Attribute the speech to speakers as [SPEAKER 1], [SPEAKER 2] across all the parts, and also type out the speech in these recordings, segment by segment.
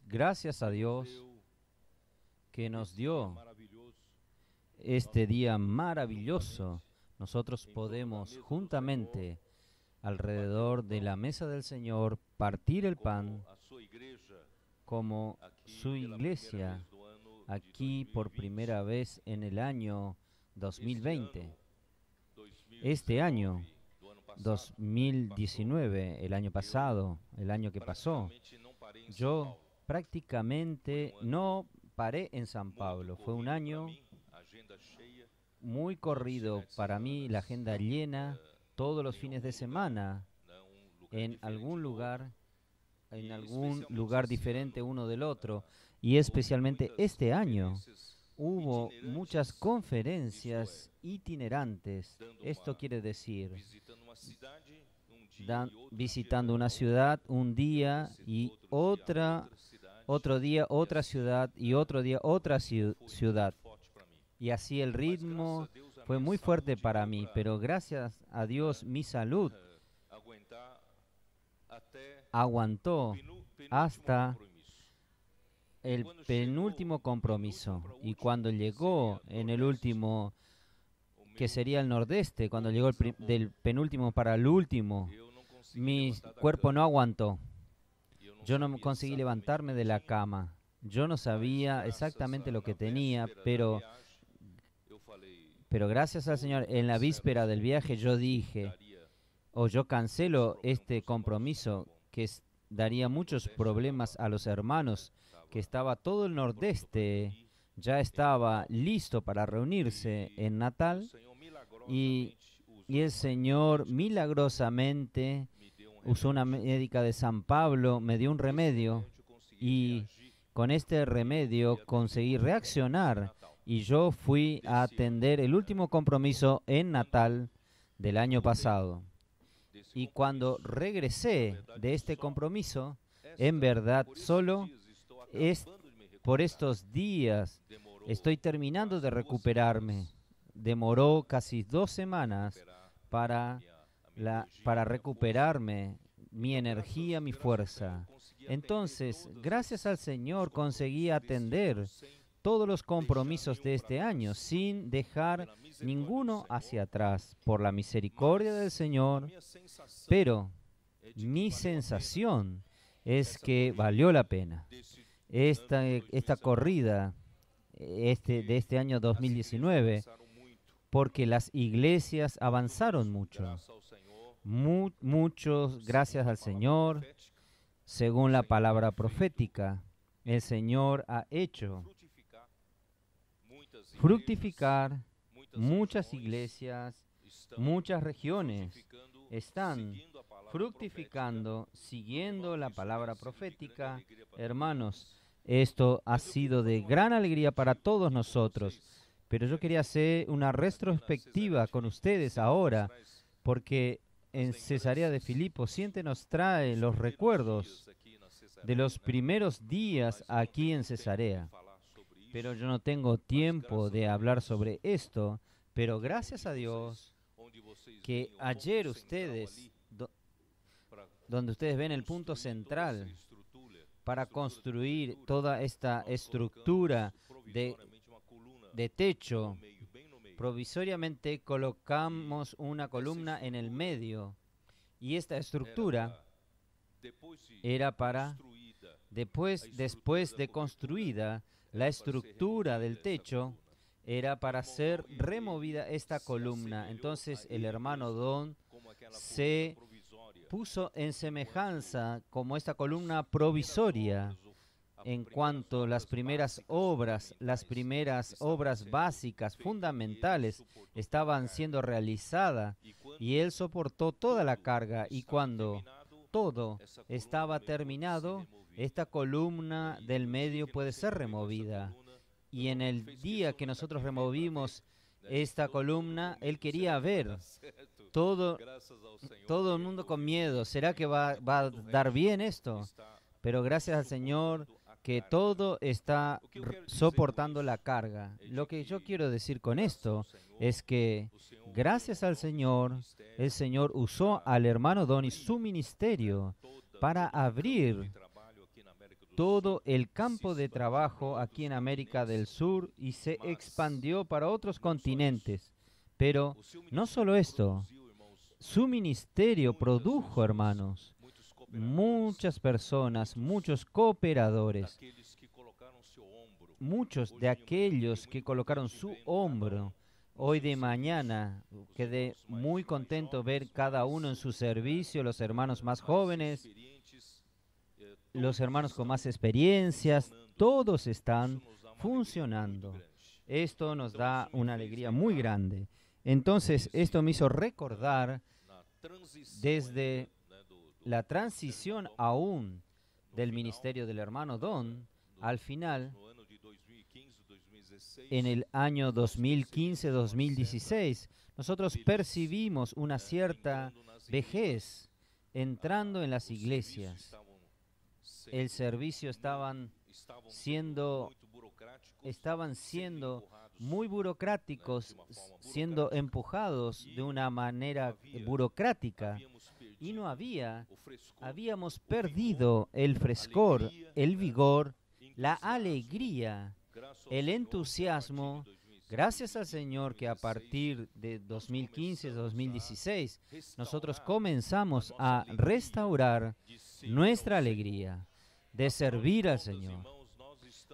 [SPEAKER 1] gracias a Dios que nos dio este día maravilloso. Nosotros podemos juntamente alrededor de la mesa del Señor partir el pan como su iglesia aquí por primera vez en el año 2020. Este año, 2019, el año pasado, el año que pasó, yo prácticamente no paré en San Pablo. Fue un año muy corrido para mí, la agenda llena eh, todos los fines de semana en algún lugar en algún lugar diferente uno del otro y especialmente este año hubo muchas conferencias itinerantes. Esto quiere decir visitando una ciudad un día y otra otro día otra ciudad y otro día otra ciudad. Y así el ritmo fue muy fuerte para mí, pero gracias a Dios mi salud aguantó hasta el penúltimo compromiso. Y cuando llegó en el último, que sería el nordeste, cuando llegó del penúltimo para el último, mi cuerpo no aguantó. Yo no conseguí levantarme de la cama. Yo no sabía exactamente lo que tenía, pero, pero gracias al Señor, en la víspera del viaje yo dije, o yo cancelo este compromiso que daría muchos problemas a los hermanos, que estaba todo el nordeste, ya estaba listo para reunirse en Natal, y, y el Señor milagrosamente usó una médica de San Pablo, me dio un remedio y con este remedio conseguí reaccionar y yo fui a atender el último compromiso en Natal del año pasado. Y cuando regresé de este compromiso, en verdad solo es por estos días estoy terminando de recuperarme. Demoró casi dos semanas para para recuperarme mi energía, mi fuerza. Entonces, gracias al Señor conseguí atender todos los compromisos de este año sin dejar ninguno hacia atrás por la misericordia del Señor, pero mi sensación es que valió la pena esta, esta corrida este, de este año 2019 porque las iglesias avanzaron mucho muchos gracias al Señor, según la palabra profética, el Señor ha hecho
[SPEAKER 2] fructificar muchas iglesias, muchas regiones están
[SPEAKER 1] fructificando, siguiendo la palabra profética. Hermanos, esto ha sido de gran alegría para todos nosotros, pero yo quería hacer una retrospectiva con ustedes ahora, porque en Cesarea de Filipo siente nos trae los recuerdos de los primeros días aquí en Cesarea. Pero yo no tengo tiempo de hablar sobre esto, pero gracias a Dios que ayer ustedes, donde ustedes ven el punto central para construir toda esta estructura de, de techo Provisoriamente colocamos una columna en el medio y esta estructura era para, después, después de construida, la estructura del techo era para ser removida esta columna. Entonces el hermano Don se puso en semejanza como esta columna provisoria en cuanto las primeras obras, las primeras obras básicas, fundamentales, estaban siendo realizadas y él soportó toda la carga y cuando todo estaba terminado, esta columna del medio puede ser removida. Y en el día que nosotros removimos esta columna, él quería ver todo, todo el mundo con miedo. ¿Será que va, va a dar bien esto? Pero gracias al Señor, que todo está soportando la carga. Lo que yo quiero decir con esto es que gracias al Señor, el Señor usó al hermano Donny su ministerio para abrir todo el campo de trabajo aquí en América del Sur y se expandió para otros continentes. Pero no solo esto, su ministerio produjo, hermanos, muchas personas, muchos cooperadores, muchos de aquellos que colocaron su hombro hoy de mañana. Uh, quedé muy contento ver cada uno en su servicio, los hermanos más jóvenes, eh, los hermanos con más experiencias, todos están funcionando. Esto nos da una alegría muy grande. Entonces, esto me hizo recordar
[SPEAKER 2] desde
[SPEAKER 1] la transición aún del ministerio del hermano Don, al final, en el año 2015-2016, nosotros percibimos una cierta vejez entrando en las iglesias.
[SPEAKER 2] El servicio
[SPEAKER 1] estaban siendo estaban siendo muy burocráticos, siendo empujados de una manera burocrática y no había, habíamos perdido el frescor, el vigor, la alegría, el entusiasmo. Gracias al Señor que a partir de 2015-2016 nosotros comenzamos a restaurar nuestra alegría de servir al Señor.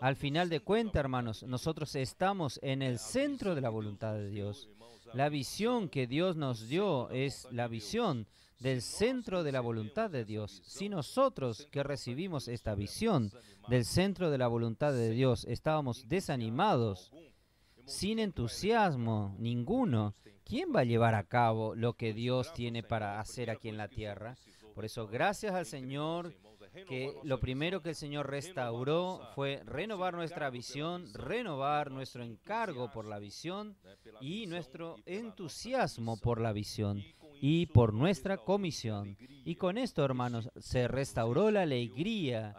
[SPEAKER 1] Al final de cuentas, hermanos, nosotros estamos en el centro de la voluntad de Dios. La visión que Dios nos dio es la visión del centro de la voluntad de Dios, si nosotros que recibimos esta visión del centro de la voluntad de Dios estábamos desanimados, sin entusiasmo ninguno, ¿quién va a llevar a cabo lo que Dios tiene para hacer aquí en la tierra? Por eso, gracias al Señor, que lo primero que el Señor restauró fue renovar nuestra visión, renovar nuestro encargo por la visión y nuestro entusiasmo por la visión y por nuestra comisión. Y con esto, hermanos, se restauró la alegría.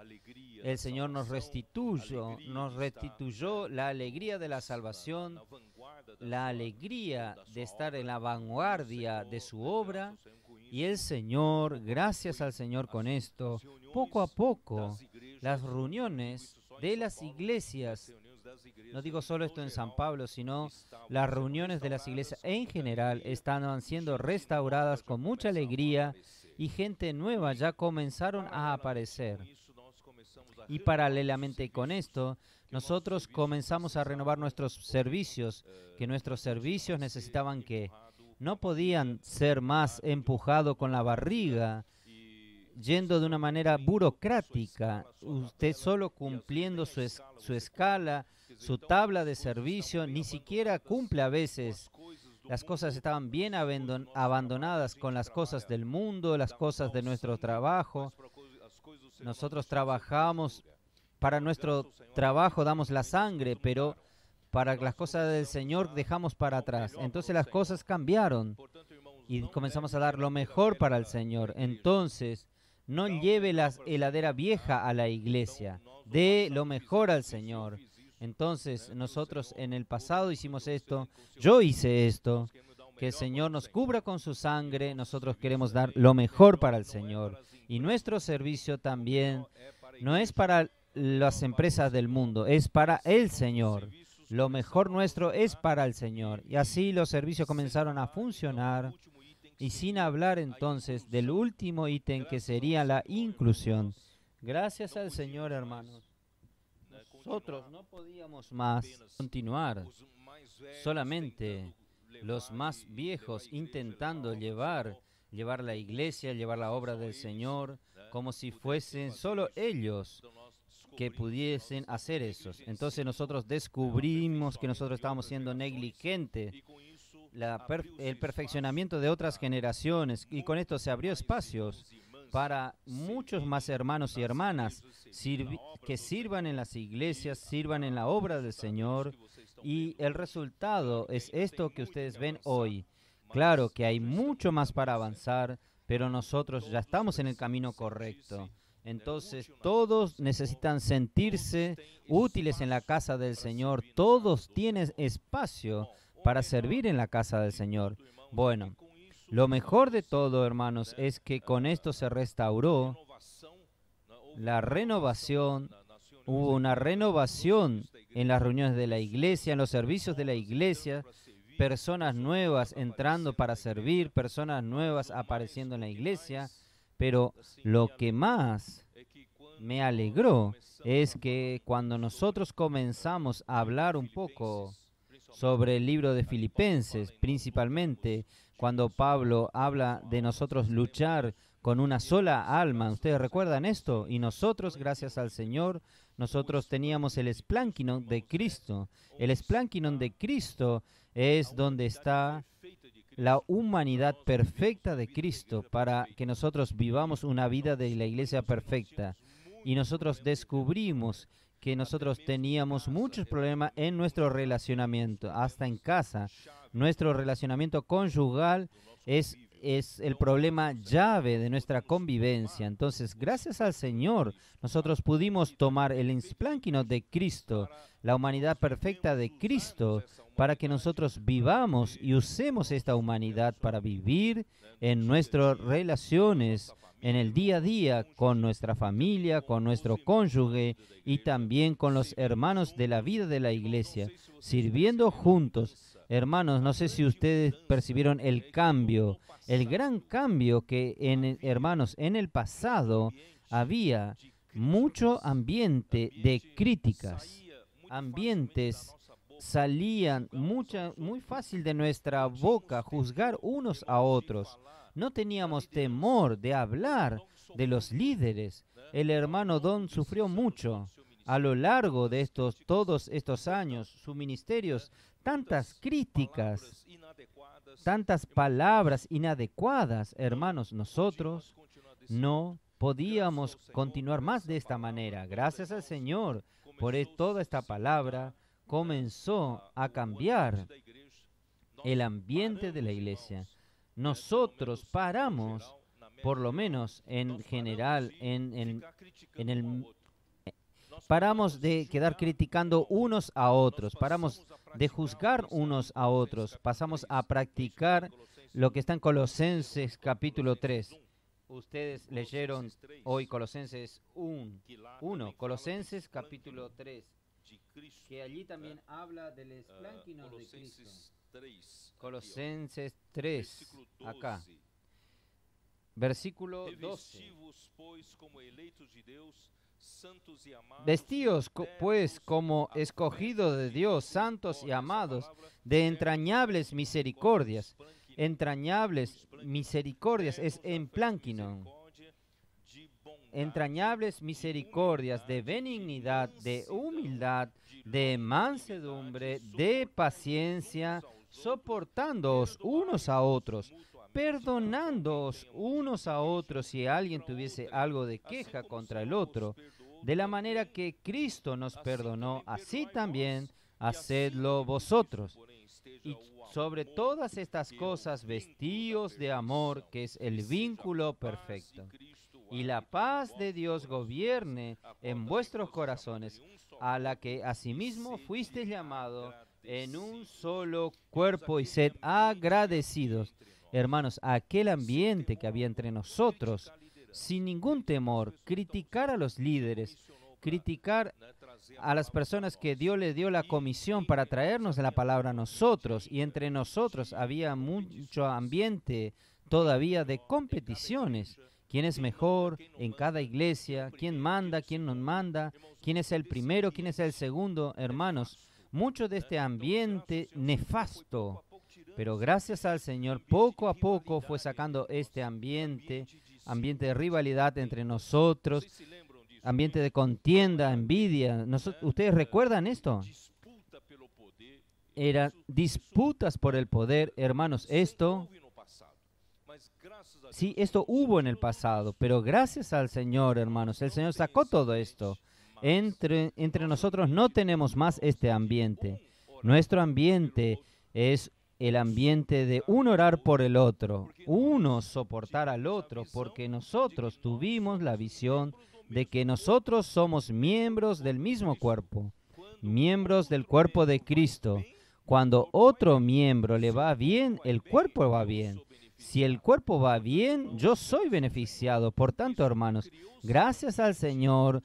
[SPEAKER 1] El Señor nos restituyó, nos restituyó la alegría de la salvación, la alegría de estar en la vanguardia de su obra. Y el Señor, gracias al Señor con esto, poco a poco, las reuniones de las iglesias no digo solo esto en San Pablo, sino las reuniones de las iglesias en general estaban siendo restauradas con mucha alegría y gente nueva ya comenzaron a aparecer. Y paralelamente con esto, nosotros comenzamos a renovar nuestros servicios, que nuestros servicios necesitaban que no podían ser más empujados con la barriga, yendo de una manera burocrática, usted solo cumpliendo su, su escala, su tabla de servicio, ni siquiera cumple a veces. Las cosas estaban bien abandonadas con las cosas del mundo, las cosas de nuestro trabajo. Nosotros trabajamos, para nuestro trabajo damos la sangre, pero para las cosas del Señor dejamos para atrás. Entonces las cosas cambiaron y comenzamos a dar lo mejor para el Señor. Entonces, no lleve la heladera vieja a la iglesia. Dé lo mejor al Señor. Entonces nosotros en el pasado hicimos esto, yo hice esto, que el Señor nos cubra con su sangre, nosotros queremos dar lo mejor para el Señor. Y nuestro servicio también no es para las empresas del mundo, es para el Señor. Lo mejor nuestro es para el Señor. Y así los servicios comenzaron a funcionar y sin hablar entonces del último ítem que sería la inclusión. Gracias al Señor, hermanos. Nosotros no podíamos más continuar. Solamente los más viejos intentando llevar, llevar la iglesia, llevar la obra del Señor, como si fuesen solo ellos que pudiesen hacer eso. Entonces nosotros descubrimos que nosotros estábamos siendo negligentes el perfeccionamiento de otras generaciones y con esto se abrió espacios para muchos más hermanos y hermanas que sirvan en las iglesias, sirvan en la obra del Señor y el resultado es esto que ustedes ven hoy. Claro que hay mucho más para avanzar, pero nosotros ya estamos en el camino correcto. Entonces todos necesitan sentirse útiles en la casa del Señor, todos tienen espacio para servir en la casa del Señor. Bueno, lo mejor de todo, hermanos, es que con esto se restauró la renovación, hubo una renovación en las reuniones de la iglesia, en los servicios de la iglesia, personas nuevas entrando para servir, personas nuevas apareciendo en la iglesia, pero lo que más me alegró es que cuando nosotros comenzamos a hablar un poco sobre el libro de Filipenses, principalmente cuando Pablo habla de nosotros luchar con una sola alma. ¿Ustedes recuerdan esto? Y nosotros, gracias al Señor, nosotros teníamos el esplánquinon de Cristo. El esplánquinon de Cristo es donde está la humanidad perfecta de Cristo para que nosotros vivamos una vida de la iglesia perfecta. Y nosotros descubrimos que nosotros teníamos muchos problemas en nuestro relacionamiento, hasta en casa. Nuestro relacionamiento conyugal es es el problema llave de nuestra convivencia. Entonces, gracias al Señor, nosotros pudimos tomar el insplánquino de Cristo, la humanidad perfecta de Cristo, para que nosotros vivamos y usemos esta humanidad para vivir en nuestras relaciones, en el día a día, con nuestra familia, con nuestro cónyuge y también con los hermanos de la vida de la iglesia, sirviendo juntos Hermanos, no sé si ustedes percibieron el cambio, el gran cambio que, en, hermanos, en el pasado había mucho ambiente de críticas, ambientes salían muy fácil de nuestra boca juzgar unos a otros. No teníamos temor de hablar de los líderes. El hermano Don sufrió mucho a lo largo de estos, todos estos años. Sus ministerios tantas críticas, tantas palabras inadecuadas, hermanos, nosotros no podíamos continuar más de esta manera. Gracias al Señor por e, toda esta palabra, comenzó a cambiar el ambiente de la iglesia. Nosotros paramos, por lo menos en general, en, el Paramos de quedar criticando unos a otros, paramos de juzgar unos a otros, pasamos a practicar lo que está en Colosenses capítulo 3. Ustedes leyeron hoy Colosenses 1, Colosenses capítulo 3, que allí también habla del esplánquino de Cristo. Colosenses 3, acá. Versículo 12. Vestíos pues como escogidos de Dios, santos y amados, pues, de entrañables misericordias. Entrañables misericordias es en Entrañables misericordias de benignidad, de humildad, de mansedumbre, de paciencia, soportándoos unos a otros perdonándoos unos a otros si alguien tuviese algo de queja contra el otro, de la manera que Cristo nos perdonó, así también hacedlo vosotros. Y sobre todas estas cosas, vestíos de amor, que es el vínculo perfecto. Y la paz de Dios gobierne en vuestros corazones, a la que asimismo fuisteis llamado en un solo cuerpo y sed agradecidos hermanos, aquel ambiente que había entre nosotros, sin ningún temor, criticar a los líderes, criticar a las personas que Dios le dio la comisión para traernos la palabra a nosotros, y entre nosotros había mucho ambiente todavía de competiciones. ¿Quién es mejor en cada iglesia? ¿Quién manda? ¿Quién nos manda? ¿Quién es el primero? ¿Quién es el segundo? Hermanos, mucho de este ambiente nefasto pero gracias al Señor, poco a poco fue sacando este ambiente, ambiente de rivalidad entre nosotros, ambiente de contienda, envidia. ¿Ustedes recuerdan esto? Eran disputas por el poder, hermanos. Esto, sí, esto hubo en el pasado, pero gracias al Señor, hermanos, el Señor sacó todo esto. Entre, entre nosotros no tenemos más este ambiente. Nuestro ambiente es el ambiente de un orar por el otro, uno soportar al otro, porque nosotros tuvimos la visión de que nosotros somos miembros del mismo cuerpo, miembros del cuerpo de Cristo. Cuando otro miembro le va bien, el cuerpo va bien. Si el cuerpo va bien, yo soy beneficiado. Por tanto, hermanos, gracias al Señor,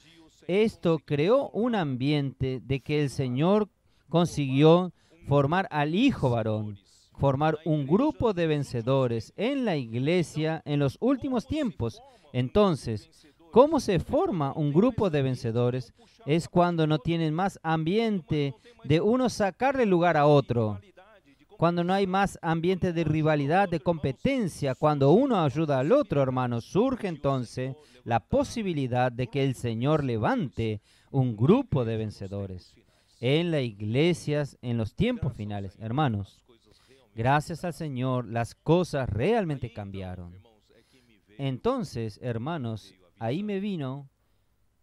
[SPEAKER 1] esto creó un ambiente de que el Señor consiguió formar al hijo varón formar un grupo de vencedores en la iglesia en los últimos tiempos. Entonces, ¿cómo se forma un grupo de vencedores? Es cuando no tienen más ambiente de uno sacarle lugar a otro, cuando no hay más ambiente de rivalidad, de competencia, cuando uno ayuda al otro, hermanos, surge entonces la posibilidad de que el Señor levante un grupo de vencedores en las iglesias en los tiempos finales, hermanos. Gracias al Señor, las cosas realmente cambiaron. Entonces, hermanos, ahí me vino,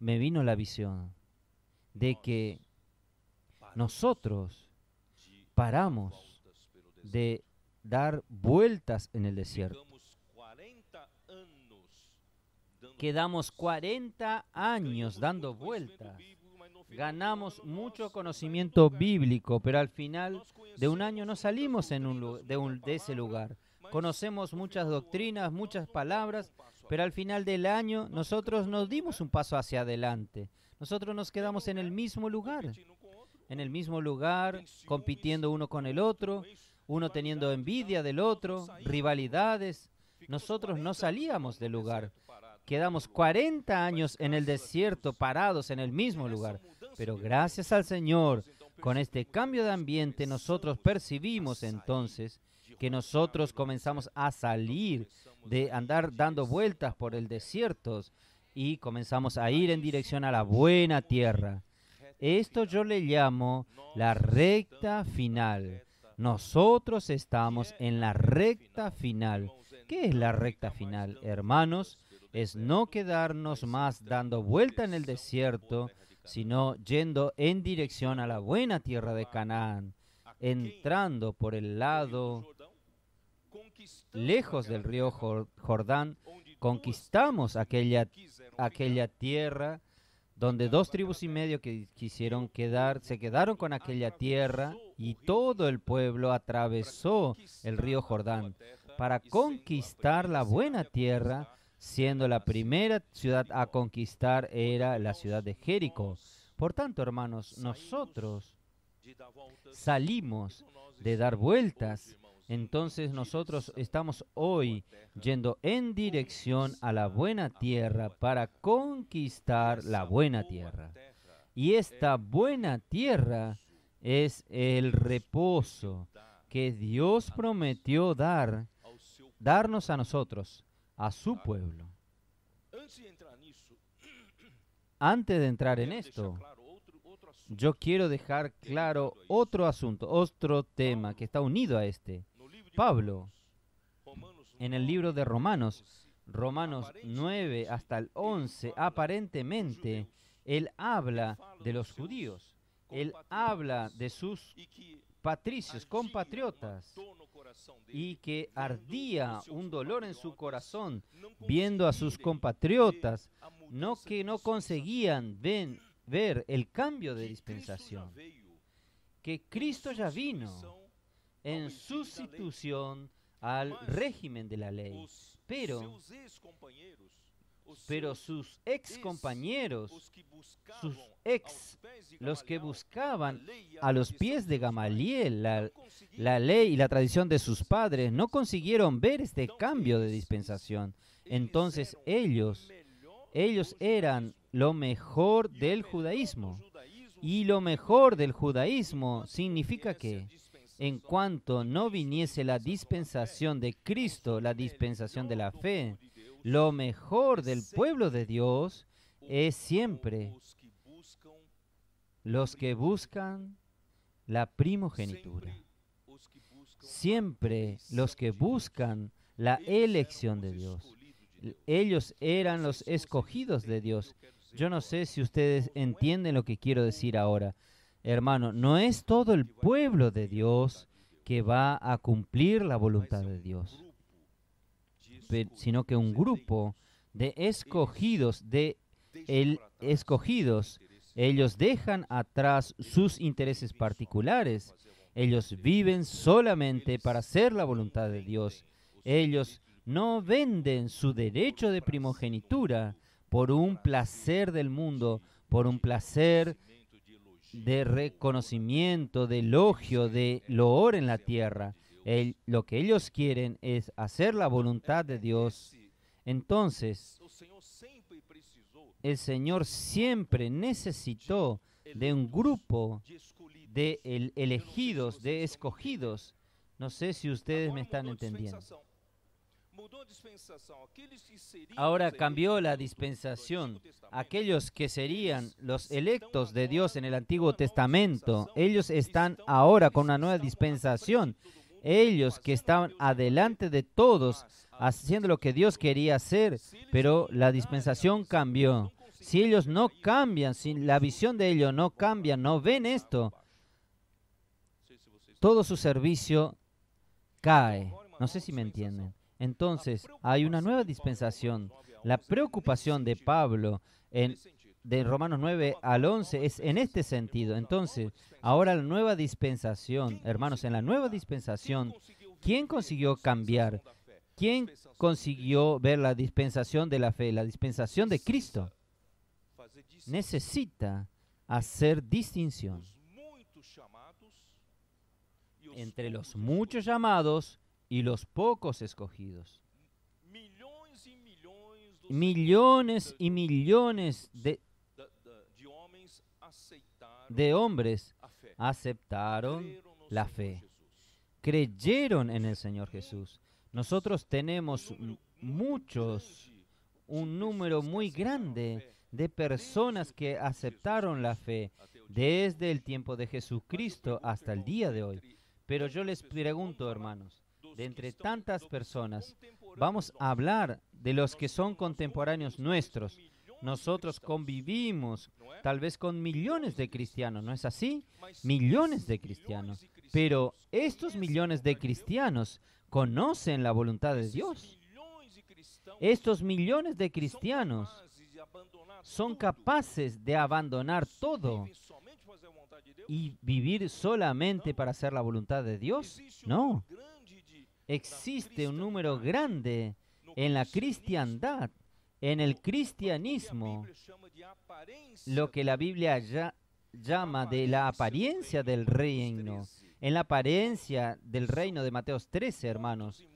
[SPEAKER 1] me vino la visión de que nosotros paramos de dar vueltas en el desierto. Quedamos 40 años dando vueltas ganamos mucho conocimiento bíblico, pero al final de un año no salimos en un, de, ese lugar. Conocemos muchas doctrinas, muchas palabras, pero al final del año nosotros no dimos un paso hacia adelante. Nosotros nos quedamos en el mismo lugar, en el mismo lugar, compitiendo uno con el otro, uno teniendo envidia del otro, rivalidades. Nosotros no salíamos del lugar. Quedamos 40 años en el desierto, parados en el mismo lugar. Pero gracias al Señor, con este cambio de ambiente nosotros percibimos entonces que nosotros comenzamos a salir de andar dando vueltas por el desierto y comenzamos a ir en dirección a la buena tierra. Esto yo le llamo la recta final. Nosotros estamos en la recta final. ¿Qué es la recta final, hermanos? Es no quedarnos más dando vuelta en el desierto, sino yendo en dirección a la buena tierra de Canaán, entrando por el lado lejos del río Jordán, conquistamos aquella, aquella tierra donde dos tribus y medio que quisieron quedar, se quedaron con aquella tierra y todo el pueblo atravesó el río Jordán para conquistar la buena tierra siendo la primera ciudad a conquistar era la ciudad de Jericó. Por tanto, hermanos, nosotros salimos de dar vueltas, entonces nosotros estamos hoy yendo en dirección a la buena tierra para conquistar la buena tierra. Y esta buena tierra es el reposo que Dios prometió dar, darnos a nosotros, a su pueblo. Antes de entrar en esto, yo quiero dejar claro otro asunto, otro tema que está unido a este. Pablo, en el libro de Romanos, Romanos 9 hasta el 11, aparentemente, él habla de los judíos, él habla de sus patricios, compatriotas, y que ardía un dolor en su corazón viendo a sus compatriotas, no que no conseguían ver el cambio de dispensación, que Cristo ya vino en sustitución al régimen de la ley, pero
[SPEAKER 2] pero sus ex compañeros, sus ex,
[SPEAKER 1] los que buscaban a los pies de Gamaliel la, la, ley y la tradición de sus padres, no consiguieron ver este cambio de dispensación. Entonces ellos, ellos eran lo mejor del judaísmo. Y lo mejor del judaísmo significa que en cuanto no viniese la dispensación de Cristo, la dispensación de la fe, lo mejor del pueblo de Dios es siempre los que buscan la primogenitura. Siempre los que buscan la elección de Dios. Ellos eran los escogidos de Dios. Yo no sé si ustedes entienden lo que quiero decir ahora. Hermano, no es todo el pueblo de Dios que va a cumplir la voluntad de Dios, sino que un grupo de escogidos, de el escogidos. Ellos dejan atrás sus intereses particulares. Ellos viven solamente para hacer la voluntad de Dios. Ellos no venden su derecho de primogenitura por un placer del mundo, por un placer de reconocimiento, de elogio, de loor en la tierra lo que ellos quieren es hacer la voluntad de Dios. Entonces, el Señor siempre necesitó de un grupo de elegidos, de escogidos. No sé si ustedes me están entendiendo.
[SPEAKER 2] Ahora cambió
[SPEAKER 1] la dispensación. Aquellos que serían los electos de Dios en el Antiguo Testamento, ellos están ahora con una nueva dispensación ellos que estaban adelante de todos haciendo lo que Dios quería hacer, pero la dispensación cambió. Si ellos no cambian, si la visión de ellos no cambia, no ven esto, todo su servicio cae. No sé si me entienden. Entonces, hay una nueva dispensación. La preocupación de Pablo en de Romanos 9 al 11 es en este sentido. Entonces, ahora la nueva dispensación, hermanos, en la nueva dispensación, ¿quién consiguió cambiar? ¿Quién consiguió ver la dispensación de la fe, la dispensación de Cristo?
[SPEAKER 2] Necesita
[SPEAKER 1] hacer distinción entre los muchos llamados y los pocos escogidos millones y millones de de hombres aceptaron la fe, creyeron en el Señor Jesús. Nosotros tenemos muchos, un número muy grande de personas que aceptaron la fe desde el tiempo de Jesucristo hasta el día de hoy. Pero yo les pregunto, hermanos, de entre tantas personas, vamos a hablar de los que son contemporáneos nuestros, nosotros convivimos tal vez con millones de cristianos, ¿no es así? Millones de cristianos. Pero estos millones de cristianos conocen la voluntad de Dios. Estos millones de cristianos son capaces de abandonar todo y vivir solamente para hacer la voluntad de Dios. No. Existe un número grande en la cristiandad en el cristianismo, lo que la Biblia llama de la apariencia del reino, en la apariencia del reino de Mateos 13, hermanos,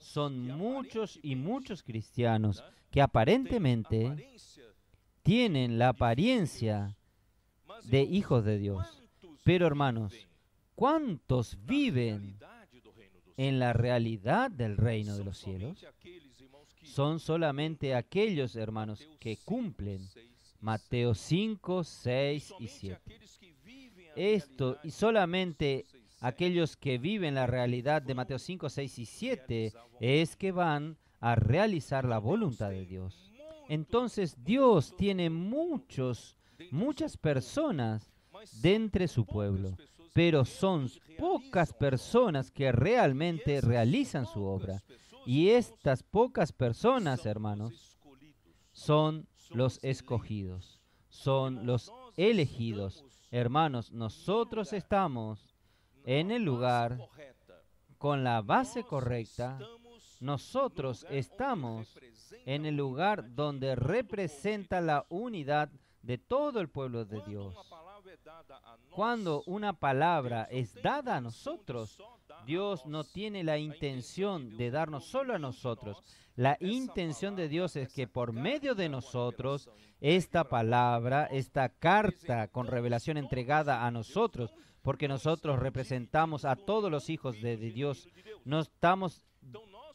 [SPEAKER 1] son muchos y muchos cristianos que aparentemente tienen la apariencia de hijos de Dios. Pero hermanos, ¿cuántos viven en la realidad del reino de los cielos? son solamente aquellos hermanos que cumplen Mateo 5, 6 y 7. Esto y solamente aquellos que viven la realidad de Mateo 5, 6 y 7 es que van a realizar la voluntad de Dios. Entonces Dios tiene muchos, muchas personas dentro de su pueblo, pero son pocas personas que realmente realizan su obra. Y estas pocas personas, hermanos, son los escogidos, son los elegidos. Hermanos, nosotros estamos en el lugar con la base correcta. Nosotros estamos en el lugar donde representa la unidad de todo el pueblo de Dios. Cuando una palabra es dada a nosotros, Dios no tiene la intención de darnos solo a nosotros. La intención de Dios es que por medio de nosotros, esta palabra, esta carta con revelación entregada a nosotros, porque nosotros representamos a todos los hijos de, Dios, no estamos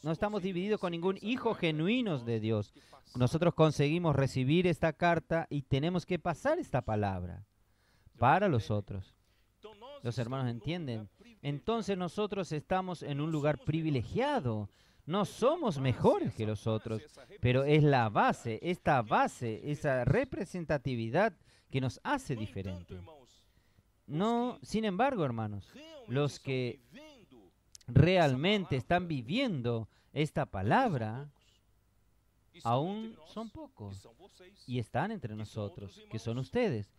[SPEAKER 1] no estamos divididos con ningún hijo genuino de Dios. Nosotros conseguimos recibir esta carta y tenemos que pasar esta palabra para los otros. Los hermanos entienden. Entonces nosotros estamos en un lugar privilegiado. No somos mejores que los otros, pero es la base, esta base, esa representatividad que nos hace diferente. No, sin embargo, hermanos, los que realmente están viviendo esta palabra aún son pocos y están entre nosotros, que son ustedes,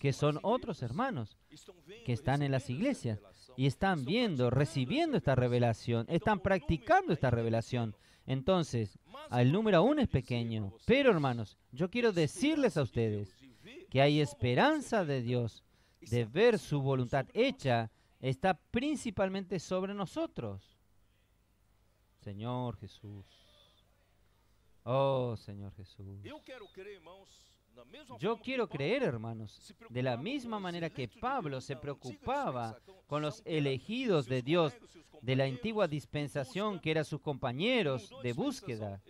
[SPEAKER 1] que son otros pues, hermanos, que están en las iglesias y están viendo, recibiendo esta revelación, están practicando esta revelación. Entonces, el número aún es pequeño, pero hermanos, yo quiero decirles a ustedes que hay esperanza de Dios de ver su voluntad hecha está principalmente sobre nosotros. Señor Jesús. Oh, Señor Jesús. Yo quiero creer, hermanos, de la misma manera que Pablo se preocupaba con los elegidos de Dios de la antigua dispensación que eran sus compañeros de búsqueda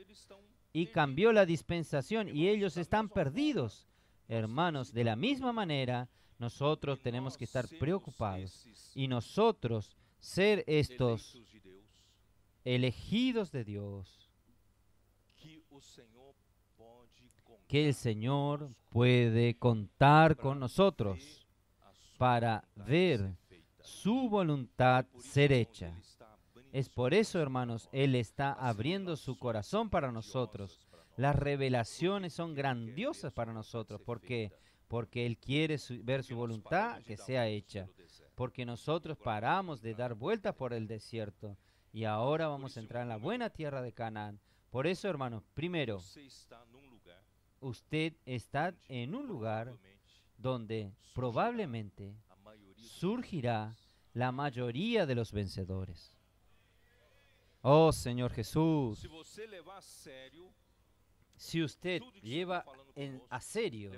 [SPEAKER 1] y cambió la dispensación y ellos están perdidos. Hermanos, de la misma manera nosotros tenemos que estar preocupados y nosotros ser estos elegidos de Dios que el Señor puede contar con nosotros para ver su voluntad ser hecha. Es por eso, hermanos, Él está abriendo su corazón para nosotros. Las revelaciones son grandiosas para nosotros. ¿Por qué? Porque Él quiere ver su voluntad que sea hecha. Porque nosotros paramos de dar vueltas por el desierto. Y ahora vamos a entrar en la buena tierra de Canaán. Por eso, hermanos, primero, usted está en un lugar donde probablemente surgirá la mayoría de los vencedores. Oh Señor Jesús, si usted lleva en, a serio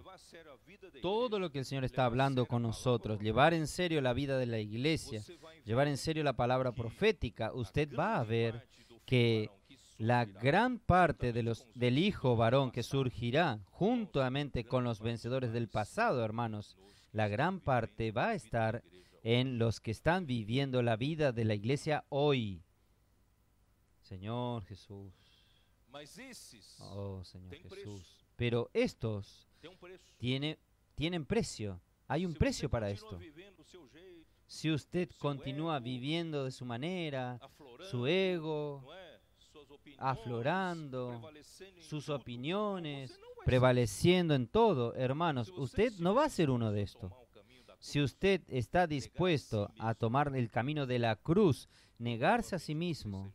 [SPEAKER 1] todo lo que el Señor está hablando con nosotros, llevar en serio la vida de la iglesia, llevar en serio la palabra profética, usted va a ver que la gran parte del hijo varón que surgirá juntamente con los vencedores del pasado, hermanos, la gran parte va a estar en los que están viviendo la vida de la iglesia hoy. Señor Jesús. Oh, Señor Jesús. Pero estos tienen precio. Hay un precio para esto. Si usted continúa viviendo de su manera, su ego, aflorando, sus opiniones, prevaleciendo en todo. Hermanos, usted no va a ser uno de estos. Si usted está dispuesto a tomar el camino de la cruz, negarse a sí mismo,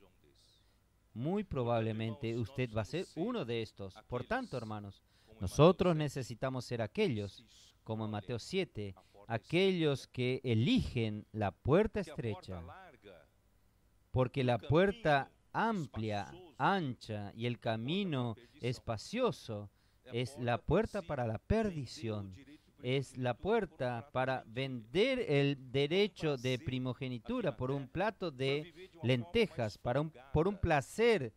[SPEAKER 1] muy probablemente usted va a ser uno de estos. Por tanto, hermanos, nosotros necesitamos ser aquellos, como en Mateo 7, aquellos que eligen la puerta estrecha, porque la puerta amplia ancha y el camino espacioso es la puerta para la perdición, es la puerta para vender el derecho de primogenitura por un plato de lentejas, para un, por un placer,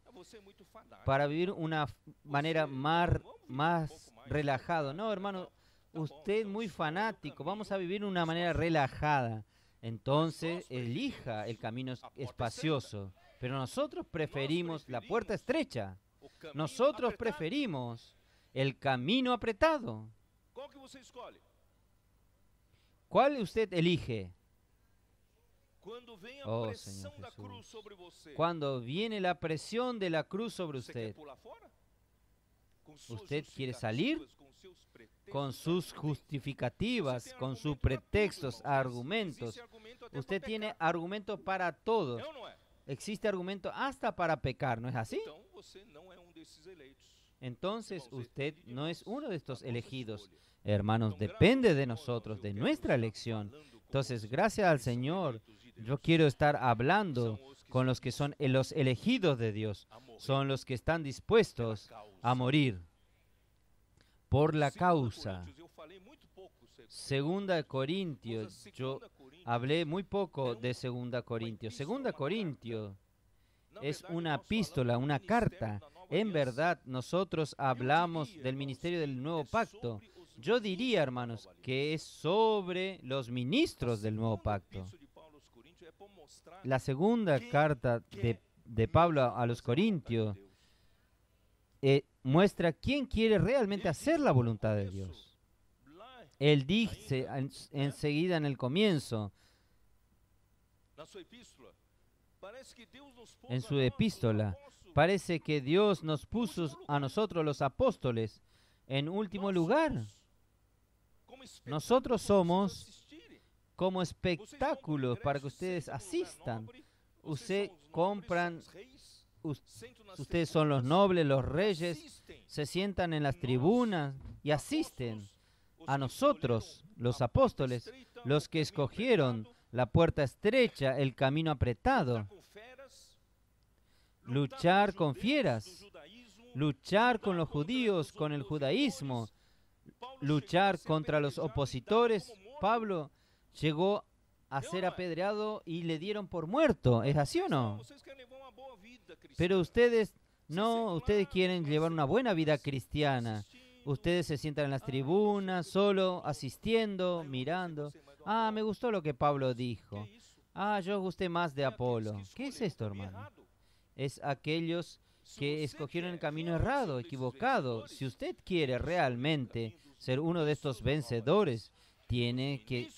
[SPEAKER 1] para vivir una manera más, más relajada. No, hermano, usted muy fanático, vamos a vivir de una manera relajada. Entonces, elija el camino espacioso. Pero nosotros preferimos la puerta estrecha. Nosotros preferimos el camino apretado. ¿Cuál usted elige?
[SPEAKER 2] Oh, Cuando viene
[SPEAKER 1] la presión de la cruz sobre usted,
[SPEAKER 2] ¿usted quiere salir? Con sus
[SPEAKER 1] justificativas, con sus pretextos, argumentos. Usted tiene argumentos para todos. Existe argumento hasta para pecar, ¿no es así?
[SPEAKER 2] Um
[SPEAKER 1] Entonces este usted no es uno de estos elegidos. Hermanos, depende de nosotros, de nuestra elección. Entonces, gracias al Señor, e yo quiero estar hablando con los que son los elegidos de Dios. Son los que están dispuestos a morir por la causa. Segunda Corintios, yo Hablé muy poco de Segunda Corintios. Segunda Corintios es una epístola, una carta. En verdad, nosotros hablamos del ministerio del nuevo pacto. Yo diría, hermanos, que es sobre los ministros del nuevo pacto. La segunda carta de, de Pablo a los Corintios muestra quién quiere realmente hacer la voluntad de Dios. Él dice enseguida en el comienzo, en su epístola, parece que Dios nos puso a nosotros los apóstoles en último lugar. Nosotros somos como espectáculos para que ustedes asistan. Ustedes compran, ustedes son los nobles, los reyes, se sientan en las tribunas y asisten a nosotros, los apóstoles, los que escogieron la puerta estrecha, el camino apretado, luchar con fieras, luchar con los judíos, con el judaísmo, luchar contra los opositores. Pablo llegó a ser apedreado y le dieron por muerto. ¿Es así o no? Pero ustedes no, ustedes quieren llevar una buena vida cristiana. Ustedes se sientan en las tribunas, solo asistiendo, mirando. Ah, me gustó lo que Pablo dijo. Ah, yo gusté más de Apolo. ¿Qué es esto, hermano? Es aquellos que escogieron el camino errado, equivocado. Si usted quiere realmente ser uno de estos vencedores, tiene que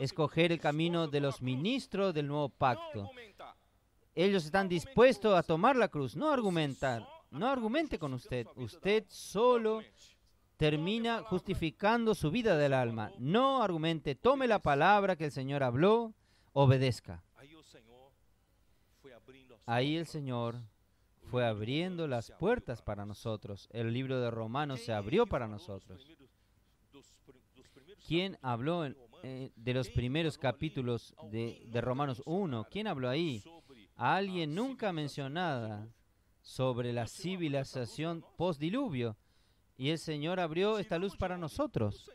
[SPEAKER 1] escoger el camino de los ministros del nuevo pacto. Ellos están dispuestos a tomar la cruz, no argumentar. No argumente con usted. Usted solo termina justificando su vida del alma. No argumente, tome la palabra que el Señor habló, obedezca. Ahí el Señor fue abriendo las puertas para nosotros. El libro de Romanos se abrió para nosotros. ¿Quién habló eh, de los primeros capítulos de, Romanos 1? ¿Quién habló ahí? alguien nunca mencionada sobre la civilización diluvio. Y el Señor abrió esta luz para nosotros.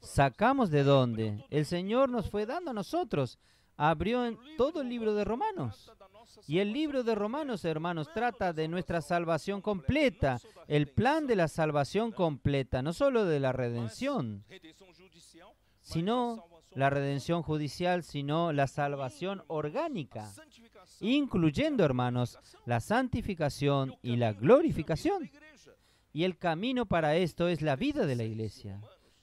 [SPEAKER 1] Sacamos de dónde. El Señor nos fue dando a nosotros. Abrió en todo el libro de Romanos. Y el libro de Romanos, hermanos, trata de nuestra salvación completa, el plan de la salvación completa, no solo de la redención, sino la redención judicial, sino la salvación orgánica, incluyendo, hermanos, la santificación y la glorificación. Y el camino para esto es la vida de la iglesia.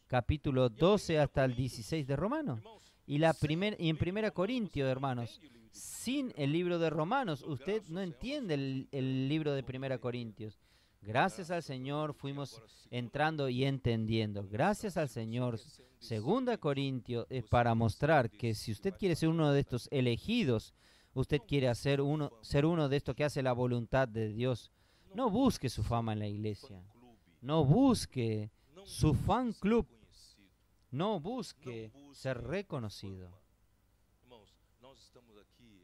[SPEAKER 1] Capítulo 12 hasta el 16 de Romano. Y, la y en Primera Corintio, hermanos, sin el libro de Romanos, usted no entiende el, libro de Primera Corintios. Gracias al Señor fuimos entrando y entendiendo. Gracias al Señor. Segunda Corintio, es para mostrar que si usted quiere ser uno de estos elegidos, usted quiere hacer uno, ser uno de estos que hace la voluntad de Dios. No busque su fama en la iglesia. No busque su fan club. No busque ser reconocido.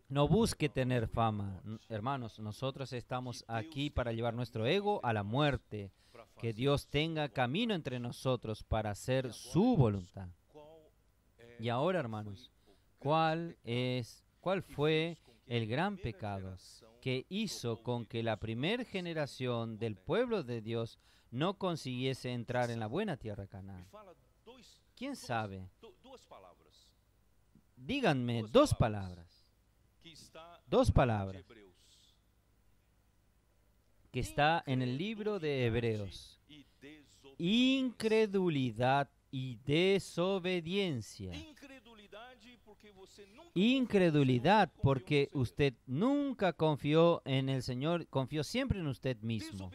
[SPEAKER 1] No busque tener fama. Hermanos, nosotros estamos aquí para llevar nuestro ego a la muerte. Que Dios tenga camino entre nosotros para hacer su voluntad. Y ahora, hermanos, ¿cuál es cuál fue el gran pecado que hizo con que la primera generación del pueblo de Dios no consiguiese entrar en la buena tierra canal. ¿Quién sabe? Díganme dos palabras.
[SPEAKER 2] Dos palabras
[SPEAKER 1] que está en el libro de Hebreos. Incredulidad y desobediencia incredulidad porque usted nunca confió en el Señor, confió siempre en usted mismo.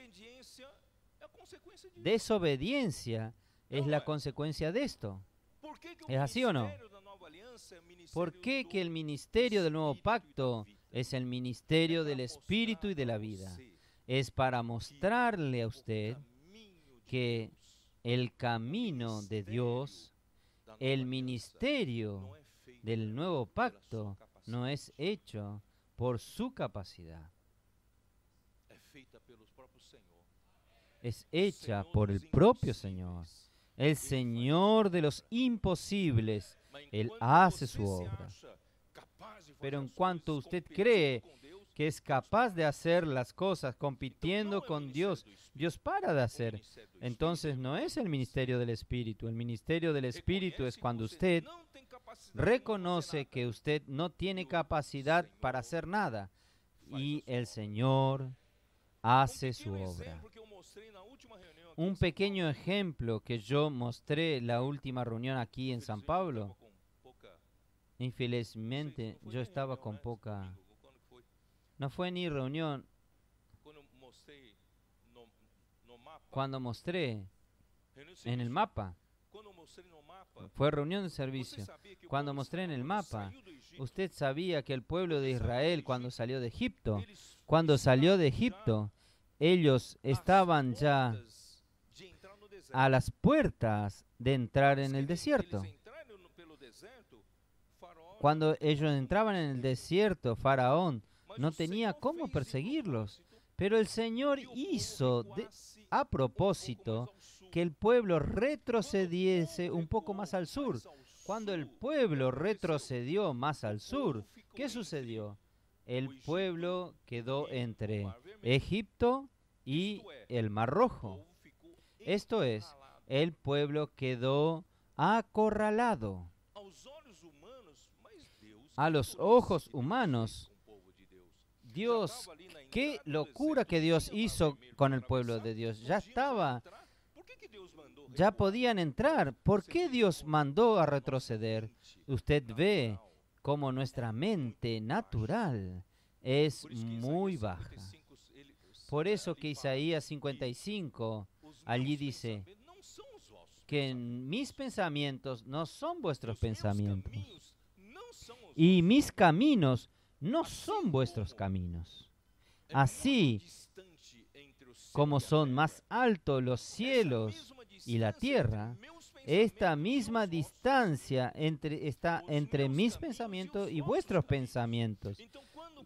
[SPEAKER 1] Desobediencia es la consecuencia de esto. ¿Es así o no? ¿Por qué que el ministerio del nuevo pacto es el ministerio del Espíritu y de la vida? Es para mostrarle a usted que el camino de Dios, el ministerio del nuevo pacto no es hecho por su capacidad. Es hecha por el propio Señor, el Señor de los imposibles. Él hace su obra. Pero en cuanto usted cree que es capaz de hacer las cosas compitiendo con Dios. Dios para de hacer. Entonces no es el ministerio del Espíritu. El ministerio del Espíritu es cuando usted reconoce que usted no tiene capacidad para hacer nada y el Señor hace su obra. Un pequeño ejemplo que yo mostré la última reunión aquí en San Pablo. Infelizmente yo estaba con poca... No fue ni reunión. Cuando mostré en el mapa fue reunión de servicio. Cuando mostré en el mapa, usted sabía que el pueblo de Israel, cuando salió de Egipto, cuando salió de Egipto, ellos estaban ya a las puertas de entrar en el desierto. Cuando ellos entraban en el desierto, Faraón no tenía cómo perseguirlos, pero el Señor hizo a propósito que el pueblo retrocediese un poco más al sur. Cuando el pueblo retrocedió más al sur, ¿qué sucedió? El pueblo quedó entre Egipto y el Mar Rojo. Esto es, el pueblo quedó acorralado. A los ojos humanos, Dios, qué locura que Dios hizo con el pueblo de Dios. Ya estaba ya podían entrar. ¿Por qué Dios mandó a retroceder? Usted ve cómo nuestra mente natural es muy baja. Por eso que Isaías 55 allí dice que mis pensamientos no son vuestros pensamientos y mis caminos no son vuestros caminos. Así como son más altos los cielos y la tierra, esta misma distancia entre, está entre mis pensamientos y vuestros pensamientos,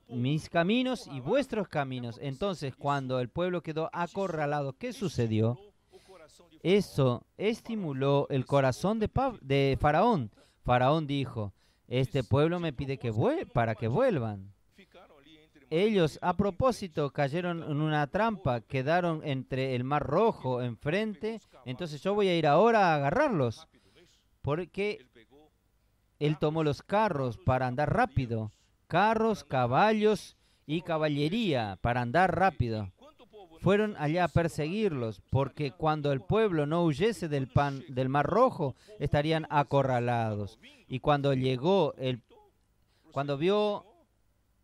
[SPEAKER 1] mis caminos y vuestros caminos. Entonces, cuando el pueblo quedó acorralado, ¿qué sucedió? Eso estimuló el corazón de, Faraón. Faraón dijo, este pueblo me pide que para que vuelvan. Ellos a propósito cayeron en una trampa, quedaron entre el Mar Rojo enfrente entonces yo voy a ir ahora a agarrarlos, porque él tomó los carros para andar rápido, carros, caballos y caballería para andar rápido. Fueron allá a perseguirlos, porque cuando el pueblo no huyese del, pan, del Mar Rojo, estarían acorralados. Y cuando llegó el cuando vio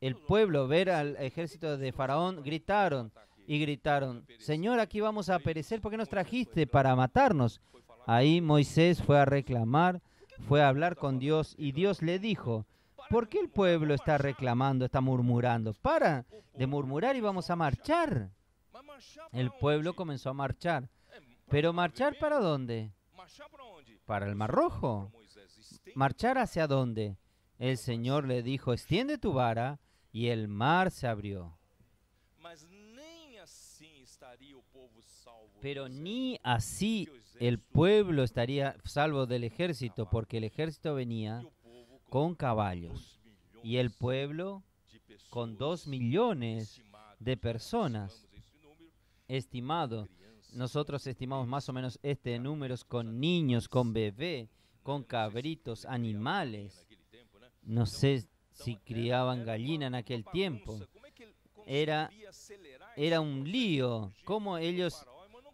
[SPEAKER 1] el pueblo ver al ejército de Faraón, gritaron, y gritaron, Señor, aquí vamos a perecer, porque nos trajiste para matarnos? Ahí Moisés fue a reclamar, fue a hablar con Dios y Dios le dijo, ¿por qué el pueblo está reclamando, está murmurando? Para de murmurar y vamos a marchar. El pueblo comenzó a marchar. ¿Pero marchar para dónde?
[SPEAKER 2] Para el Mar Rojo.
[SPEAKER 1] ¿Marchar hacia dónde? El Señor le dijo, extiende tu vara y el mar se abrió. Pero ni así el pueblo estaría salvo del ejército, porque el ejército venía con caballos y el pueblo con dos millones de personas. Estimado, nosotros estimamos más o menos este número con niños, con bebé, con cabritos, animales. No sé si criaban gallina en aquel tiempo. Era, era un lío. ¿Cómo ellos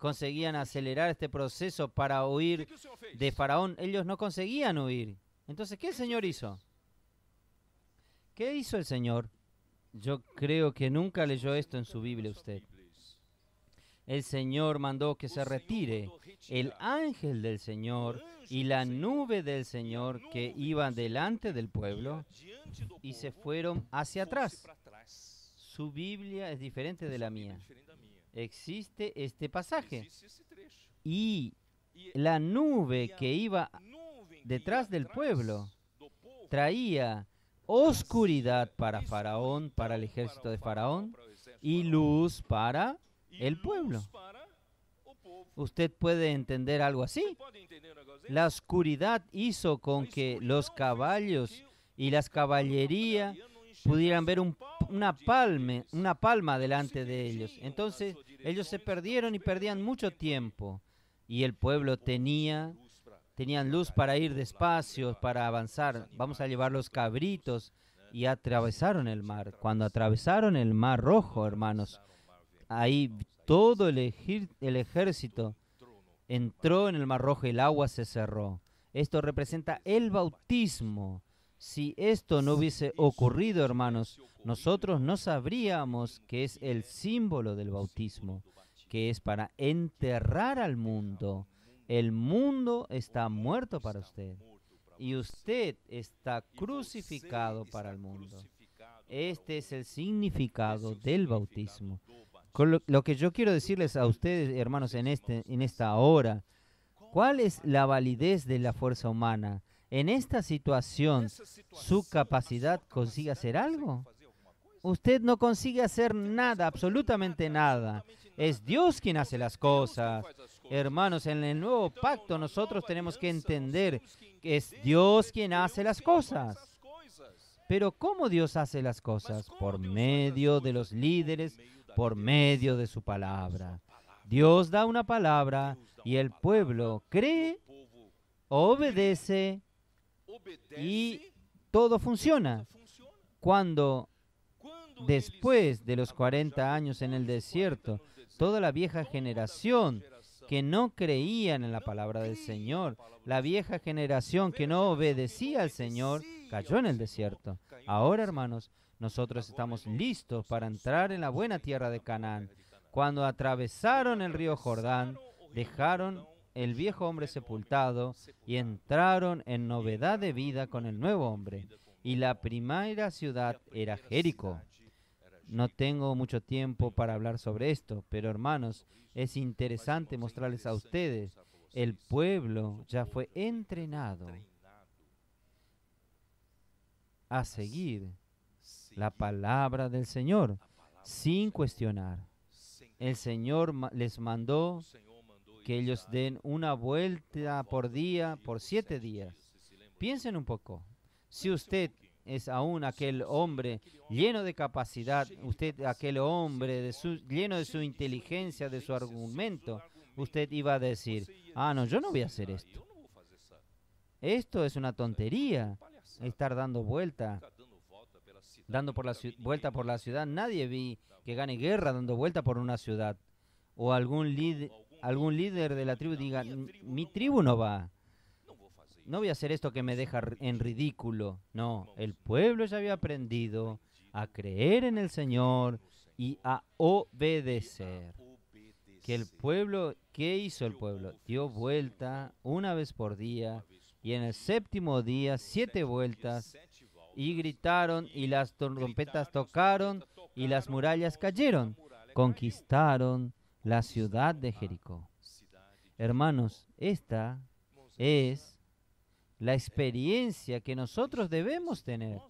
[SPEAKER 1] conseguían acelerar este proceso para huir de Faraón, ellos no conseguían huir. Entonces, ¿qué el Señor hizo? ¿Qué hizo el Señor? Yo creo que nunca leyó esto en su Biblia usted. El Señor mandó que se retire el ángel del Señor y la nube del Señor que iban delante del pueblo y se fueron hacia atrás. Su Biblia es diferente de la mía existe este pasaje. Este y la nube que iba detrás del pueblo traía oscuridad para Faraón, para el ejército de Faraón, y luz para el pueblo. Usted puede entender algo así. La oscuridad hizo con que los caballos y las caballerías pudieran ver una, palme, una palma delante de ellos. Entonces ellos se perdieron y perdían mucho tiempo. Y el pueblo tenía, tenían luz para ir despacio, para avanzar. Vamos a llevar los cabritos. Y atravesaron el mar. Cuando atravesaron el mar rojo, hermanos, ahí todo el, el ejército entró en el mar rojo y el agua se cerró. Esto representa el bautismo si esto no hubiese ocurrido, hermanos, nosotros no sabríamos que es el símbolo del bautismo, que es para enterrar al mundo. El mundo está muerto para usted y usted está crucificado para el mundo. Este es el significado del bautismo. lo, que yo quiero decirles a ustedes, hermanos, en, este, en esta hora, ¿cuál es la validez de la fuerza humana? en esta situación su capacidad consigue hacer algo? Usted no consigue hacer nada, absolutamente nada. Es Dios quien hace las cosas. Hermanos, en el nuevo pacto nosotros tenemos que entender que es Dios quien hace las cosas. Pero ¿cómo Dios hace las cosas? Por medio de los líderes, por medio de su palabra. Dios da una palabra y el pueblo cree, obedece y todo funciona. Cuando después de los 40 años en el desierto, toda la vieja generación que no creían en la palabra del Señor, la vieja generación que no obedecía al Señor, cayó en el desierto. Ahora, hermanos, nosotros estamos listos para entrar en la buena tierra de Canaán. Cuando atravesaron el río Jordán, dejaron el viejo hombre sepultado y entraron en novedad de vida con el nuevo hombre. Y la primera ciudad era Jericó. No tengo mucho tiempo para hablar sobre esto, pero hermanos, es interesante mostrarles a ustedes, el pueblo ya fue entrenado a seguir la palabra del Señor sin cuestionar. El Señor les mandó que ellos den una vuelta por día por siete días. Piensen un poco. Si usted es aún aquel hombre lleno de capacidad, usted aquel hombre lleno de su inteligencia, de su argumento, usted iba a decir, ah, no, yo no voy a hacer esto. Esto es una tontería, estar dando vuelta, dando por la vuelta por la ciudad. Nadie vi que gane guerra dando vuelta por una ciudad o algún líder, algún líder de la tribu diga, mi tribu no va. No voy a hacer esto que me deja en ridículo. No, el pueblo ya había aprendido a creer en el Señor y a obedecer. Que el pueblo, ¿qué hizo el pueblo? Dio vuelta una vez por día y en el séptimo día siete vueltas y gritaron y las trompetas tocaron y las murallas cayeron. Conquistaron la ciudad de Jericó. Hermanos, esta es la experiencia que nosotros debemos tener.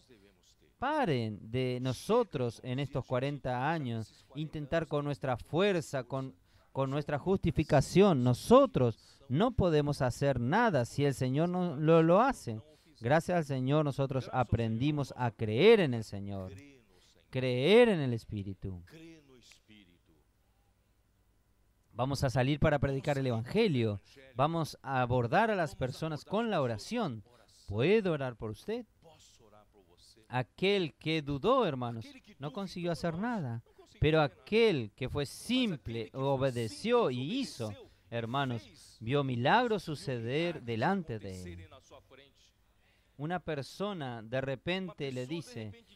[SPEAKER 1] Paren de nosotros en estos 40 años intentar con nuestra fuerza, con, con nuestra justificación. Nosotros no podemos hacer nada si el Señor no lo, lo hace. Gracias al Señor nosotros aprendimos a creer en el Señor, creer en el Espíritu. Vamos a salir para predicar el Evangelio. Vamos a abordar a las personas con la oración. ¿Puedo orar por usted? Aquel que dudó, hermanos, no consiguió hacer nada. Pero aquel que fue simple, obedeció y hizo, hermanos, vio milagros suceder delante de él. Una persona de repente le dice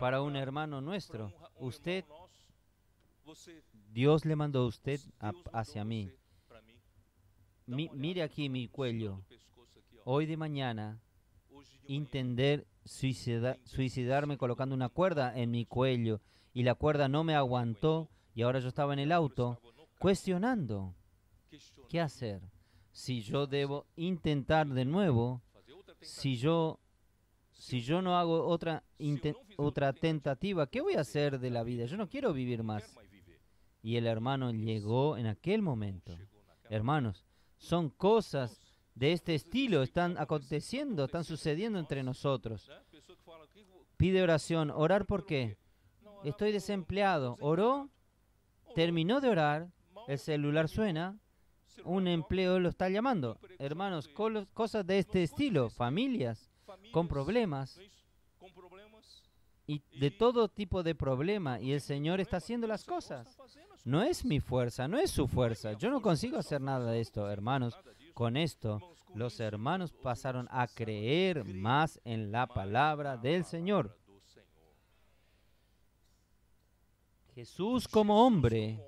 [SPEAKER 1] para un hermano nuestro, usted Dios le mandó a usted hacia mí. mire aquí mi cuello. Hoy de mañana, intender suicidarme colocando una cuerda en mi cuello y la cuerda no me aguantó y ahora yo estaba en el auto cuestionando qué hacer. Si yo debo intentar de nuevo, si yo si yo no hago otra, otra tentativa, ¿qué voy a hacer de la vida? Yo no quiero vivir más y el hermano llegó en aquel momento. Hermanos, son cosas de este estilo, están aconteciendo, están sucediendo entre nosotros. Pide oración, orar por qué? Estoy desempleado. Oró, terminó de orar, el celular suena, un empleo lo está llamando. Hermanos, cosas de este estilo, familias con problemas y de todo tipo de problema y el Señor está haciendo las cosas. No es mi fuerza, no es su fuerza. Yo no consigo hacer nada de esto, hermanos. Con esto, los hermanos pasaron a creer más en la palabra del Señor. Jesús como hombre,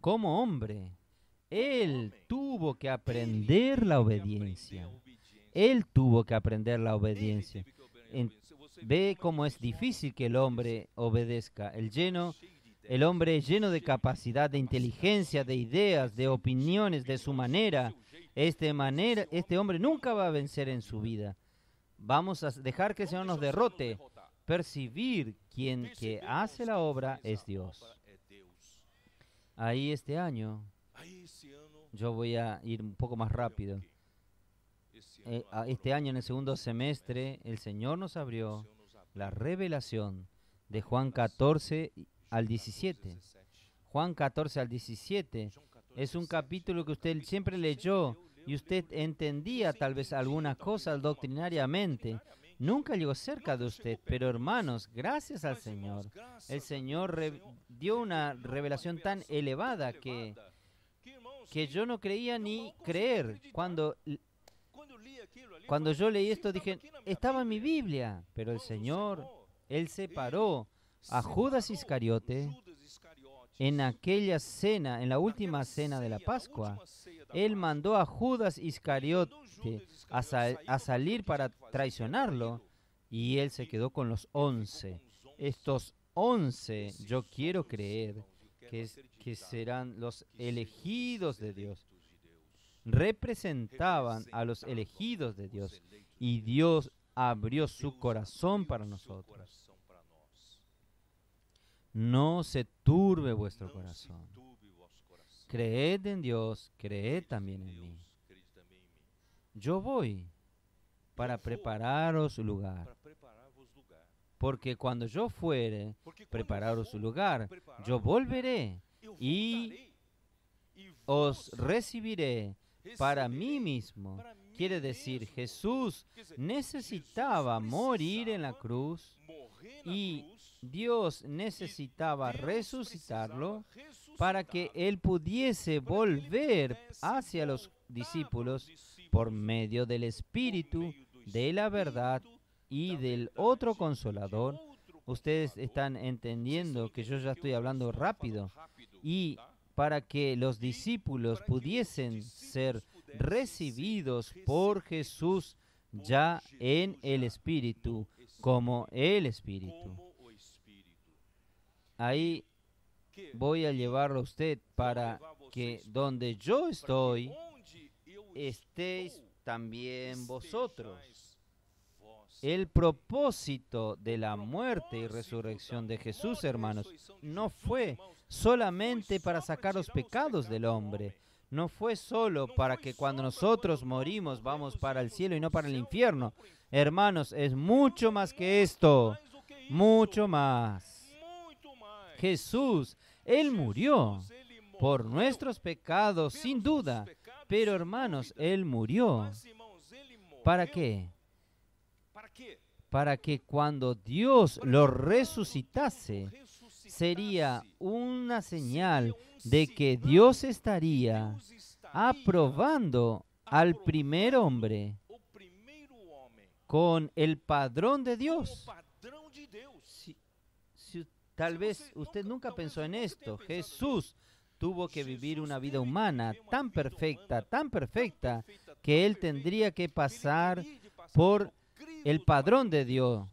[SPEAKER 1] como hombre, Él tuvo que aprender la obediencia. Él tuvo que aprender la obediencia. ve cómo es difícil que el hombre obedezca. El lleno el hombre es lleno de capacidad, de inteligencia, de ideas, de opiniones, de su manera. Este, manera, este hombre nunca va a vencer en su vida. Vamos a dejar que el Señor nos derrote. Percibir quien que hace la obra es Dios. Ahí este año, yo voy a ir un poco más rápido. Eh, este año, en el segundo semestre, el Señor nos abrió la revelación de Juan 14 al 17. Juan 14 al 17 es un capítulo que usted siempre leyó y usted entendía tal vez algunas cosas doctrinariamente. Nunca llegó cerca de usted, pero hermanos, gracias al Señor, el Señor dio una revelación tan elevada que, que yo no creía ni creer. Cuando, cuando yo leí esto dije, estaba en mi Biblia, pero el Señor, Él se paró a Judas Iscariote, en aquella cena, en la última cena de la Pascua, él mandó a Judas Iscariote a, salir para traicionarlo y él se quedó con los once. Estos once yo quiero creer que, que serán los elegidos de Dios. Representaban a los elegidos de Dios y Dios abrió su corazón para nosotros. No se turbe vuestro corazón. Creed en Dios, creed también en mí. Yo voy para prepararos lugar. Porque cuando yo fuere, prepararos lugar, yo volveré y os recibiré para mí mismo. Quiere decir, Jesús necesitaba morir en la cruz y Dios necesitaba resucitarlo para que él pudiese volver hacia los discípulos por medio del Espíritu, de la verdad y del otro consolador. Ustedes están entendiendo que yo ya estoy hablando rápido. Y para que los discípulos pudiesen ser recibidos por Jesús ya en el Espíritu, como el Espíritu. Ahí voy a llevarlo a usted para que donde yo estoy, estéis también vosotros. El propósito de la muerte y resurrección de Jesús, hermanos, no fue solamente para sacar los pecados del hombre. No fue solo para que cuando nosotros morimos vamos para el cielo y no para el infierno. Hermanos, es mucho más que esto. Mucho más. Jesús. Él murió por nuestros pecados, sin duda. Pero hermanos, Él murió. ¿Para qué? Para que cuando Dios lo resucitase, sería una señal de que Dios estaría aprobando al primer hombre con el padrón de Dios Tal vez usted nunca pensó en esto. Jesús tuvo que vivir una vida humana tan perfecta, tan perfecta, que él tendría que pasar por el padrón de Dios.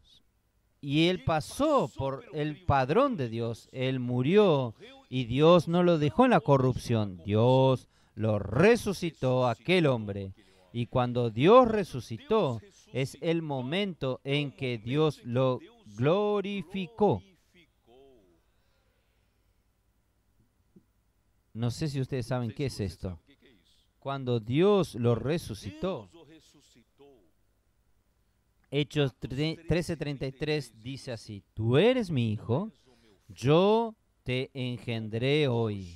[SPEAKER 1] Y él pasó por el padrón de Dios. Él murió y Dios no lo dejó en la corrupción. Dios lo resucitó a aquel hombre. Y cuando Dios resucitó, es el momento en que Dios lo glorificó. No sé si ustedes saben qué es esto. Cuando Dios lo resucitó, Hechos 13:33 dice así, tú eres mi hijo, yo te engendré hoy.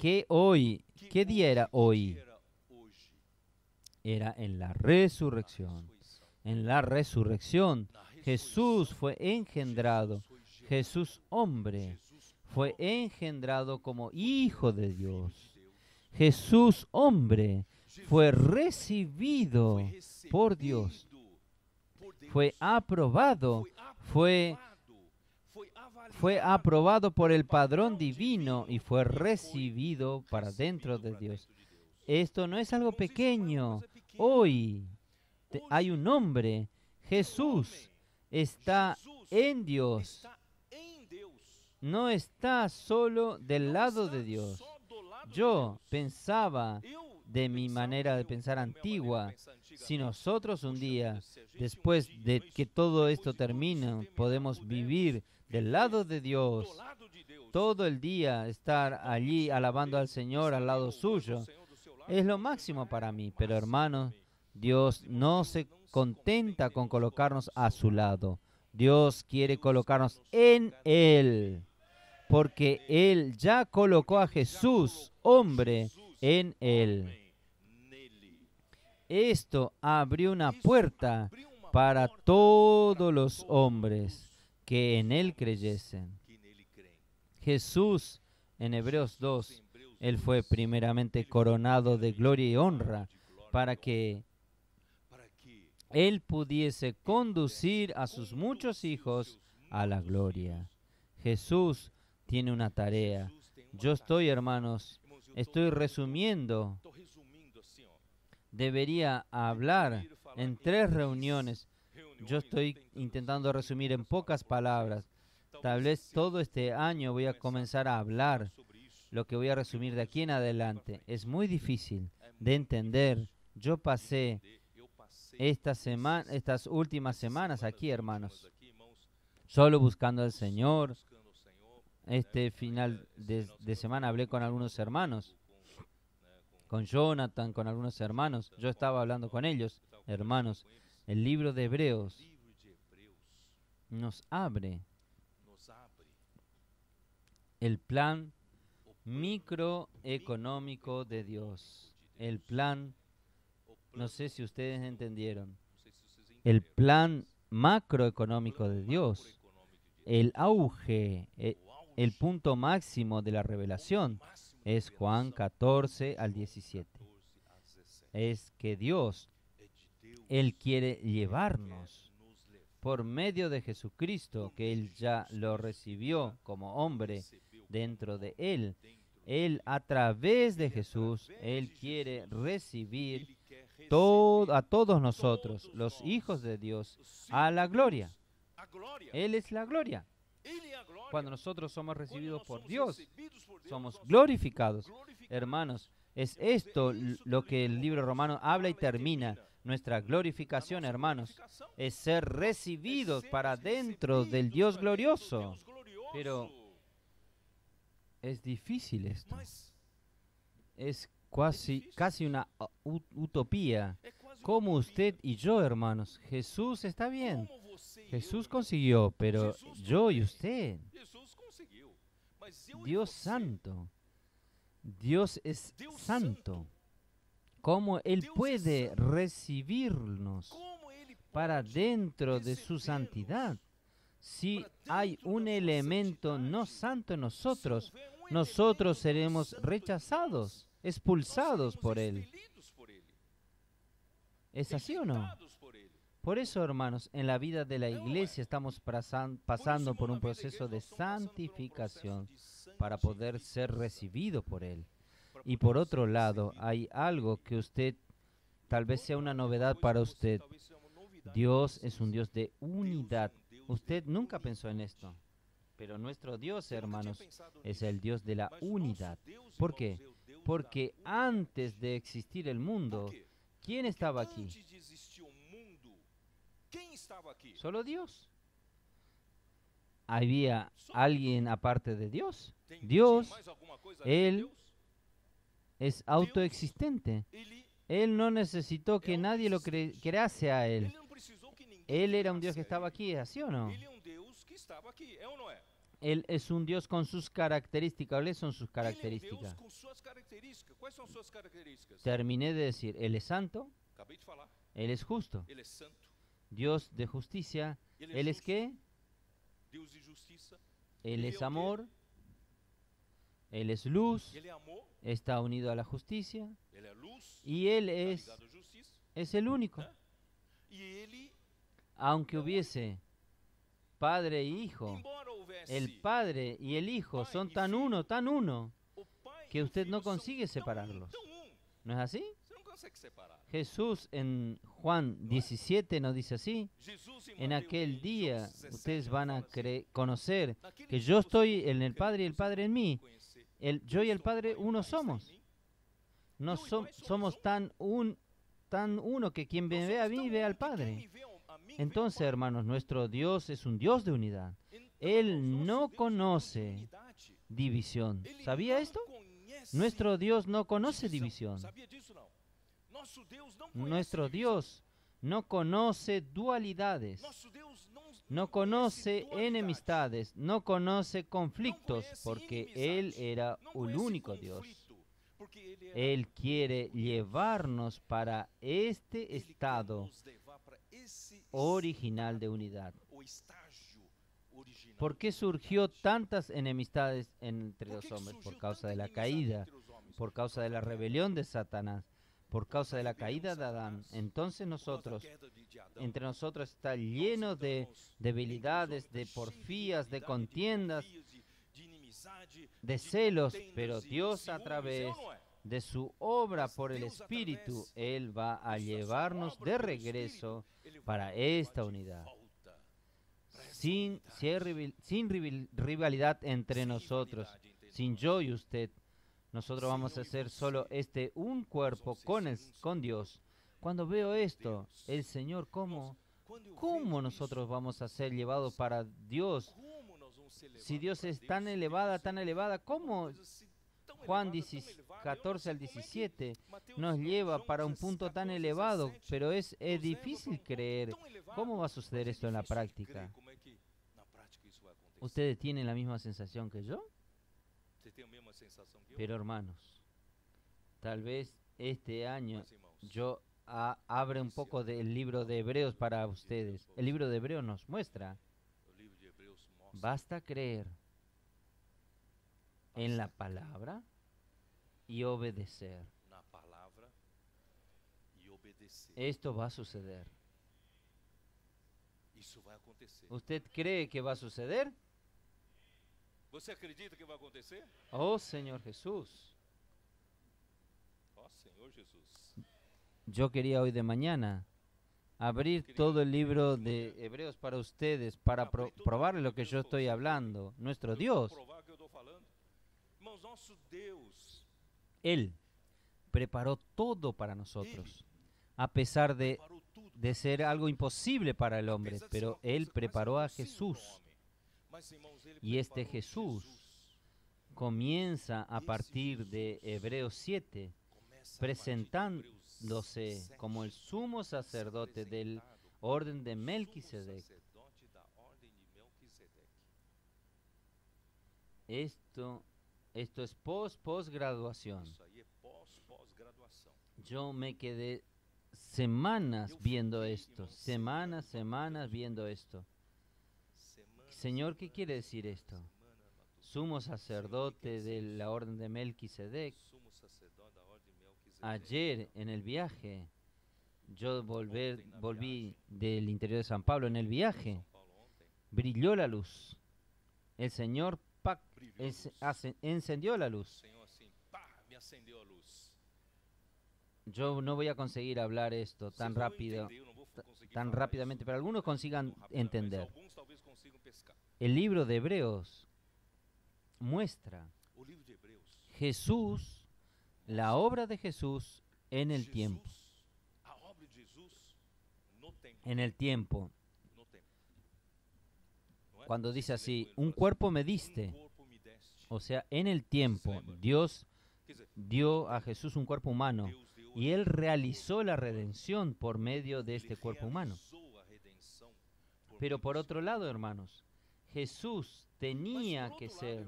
[SPEAKER 1] ¿Qué hoy? ¿Qué día era hoy? Era en la resurrección. En la resurrección Jesús fue engendrado, Jesús hombre, fue engendrado como hijo de Dios. Jesús, hombre, fue recibido por Dios, fue aprobado, fue, fue aprobado por el padrón divino y fue recibido para dentro de Dios. Esto no es algo pequeño. Hoy hay un hombre, Jesús, está en Dios no está solo del lado de Dios. Yo pensaba de mi manera de pensar antigua. Si nosotros un día, después de que todo esto este termine, podemos vivir del lado de Dios, todo el día estar allí alabando al Señor al lado suyo, es lo máximo para mí. Pero hermano Dios no se contenta con colocarnos a su lado. Dios quiere colocarnos en Él porque Él ya colocó a Jesús, hombre, en Él. Esto abrió una puerta para todos los hombres que en Él creyesen. Jesús, en Hebreos 2, Él fue primeramente coronado de gloria y honra para que Él pudiese conducir a sus muchos hijos a la gloria. Jesús tiene una tarea. Yo estoy, hermanos, estoy resumiendo. Debería hablar en tres reuniones. Yo estoy intentando resumir en pocas palabras. Tal vez todo este año voy a comenzar a hablar lo que voy a resumir de aquí en adelante. Es muy difícil de entender. Yo pasé esta semana, estas últimas semanas aquí, hermanos, solo buscando al Señor, este final de, semana hablé con algunos hermanos, con Jonathan, con algunos hermanos. Yo estaba hablando con ellos, hermanos. El libro de Hebreos nos abre el plan microeconómico de Dios. El plan, no sé si ustedes entendieron, el plan macroeconómico de Dios, el auge, eh, el punto máximo de la revelación es Juan 14 al 17. Es que Dios, Él quiere llevarnos por medio de Jesucristo, que Él ya lo recibió como hombre dentro de Él. Él a través de Jesús, Él quiere recibir a todos nosotros, los hijos de Dios, a la gloria. Él es la gloria. Cuando nosotros somos recibidos por Dios, somos glorificados. Hermanos, es este esto lo que el libro romano habla y termina. Nuestra glorificación, hermanos, es ser recibidos para dentro del Dios glorioso. Pero es difícil esto. Es casi, casi una utopía. Como usted y yo, hermanos, Jesús está bien. Jesús consiguió, pero yo y usted. Dios santo. Dios es santo. ¿Cómo Él puede recibirnos para dentro de su santidad? Si hay un elemento no santo en nosotros, nosotros seremos rechazados, expulsados por Él. ¿Es así o no? Por eso, hermanos, en la vida de la iglesia estamos pasando por un proceso de santificación para poder ser recibido por Él. Y por otro lado, hay algo que usted tal vez sea una novedad para usted. Dios es un Dios de unidad. Usted nunca pensó en esto, pero nuestro Dios, hermanos, es el Dios de la unidad. ¿Por qué? Porque antes de existir el mundo, ¿quién estaba aquí? Solo Dios. ¿Había alguien aparte de Dios? Dios, Él es autoexistente. Él no necesitó que nadie lo crease a Él. Él era un Dios que estaba aquí, ¿así ¿eh o no? Él es un Dios con sus características. ¿Cuáles son sus características? Terminé de decir, Él es santo. Él es justo. Dios de justicia. Él es qué? Él es amor. Él es luz. Está unido a la justicia. Y Él es, es el único. ¿Ah? Aunque hubiese padre e hijo, el padre y el hijo son tan uno, tan uno, que usted no consigue separarlos. ¿No es así? Jesús en Juan 17 nos dice así, en aquel día ustedes van a conocer que yo estoy en el Padre y el Padre en mí. yo y el Padre uno somos. No somos tan, un, tan uno que quien me ve a mí ve al Padre. Entonces, hermanos, nuestro Dios es un Dios de unidad. Él no conoce división. ¿Sabía esto? Nuestro Dios no conoce división. Nuestro Dios no conoce dualidades, no conoce enemistades, no conoce conflictos, porque Él era el único Dios. Él quiere llevarnos para este estado original de unidad. ¿Por qué surgió tantas enemistades entre los hombres? Por causa de la caída, por causa de la rebelión de Satanás por causa de la caída de Adán. Entonces nosotros, entre nosotros está lleno de debilidades, de porfías, de contiendas, de celos, pero Dios a través de su obra por el Espíritu, Él va a llevarnos de regreso para esta unidad. Sin, sin rivalidad entre nosotros, sin yo y usted, nosotros vamos a ser solo este un cuerpo con, con Dios. Cuando veo esto, el Señor, ¿cómo? ¿Cómo nosotros vamos a ser llevados para Dios? Si Dios es tan elevada, tan elevada, ¿cómo Juan 14 al 17 nos lleva para un punto tan elevado? Pero es, es difícil creer. ¿Cómo va a suceder esto en la práctica? ¿Ustedes tienen la misma sensación que yo? Pero hermanos, tal vez este año yo abre un poco del libro de Hebreos para ustedes. El libro de Hebreos nos muestra, basta creer en la palabra y obedecer. Esto va a suceder. ¿Usted cree que va a suceder?
[SPEAKER 2] acredita que a acontecer?
[SPEAKER 1] Oh, Señor Jesús.
[SPEAKER 2] Oh, Señor Jesús.
[SPEAKER 1] Yo quería hoy de mañana abrir todo el libro de Hebreos para ustedes para probar lo que yo estoy hablando. Nuestro Dios. Él preparó todo para nosotros, a pesar de, de ser algo imposible para el hombre, pero Él preparó a Jesús y este Jesús comienza a partir de Hebreos 7, presentándose como el sumo sacerdote del orden de Melquisedec. Esto, esto es post posgraduación. Yo me quedé semanas viendo esto, semanas, semanas viendo esto. Señor, ¿qué quiere decir esto? Sumo sacerdote de la orden de Melquisedec. Ayer en el viaje, yo volví del interior de San Pablo, en el viaje brilló la luz. El Señor pac, es, encendió la luz. Yo no voy a conseguir hablar esto tan rápido, tan rápidamente, pero algunos consigan entender. El libro de Hebreos muestra Jesús, la obra de Jesús en el tiempo. En el tiempo. Cuando dice así, un cuerpo me diste. O sea, en el tiempo Dios dio a Jesús un cuerpo humano y él realizó la redención por medio de este cuerpo humano. Pero por otro lado, hermanos, Jesús tenía pues que ser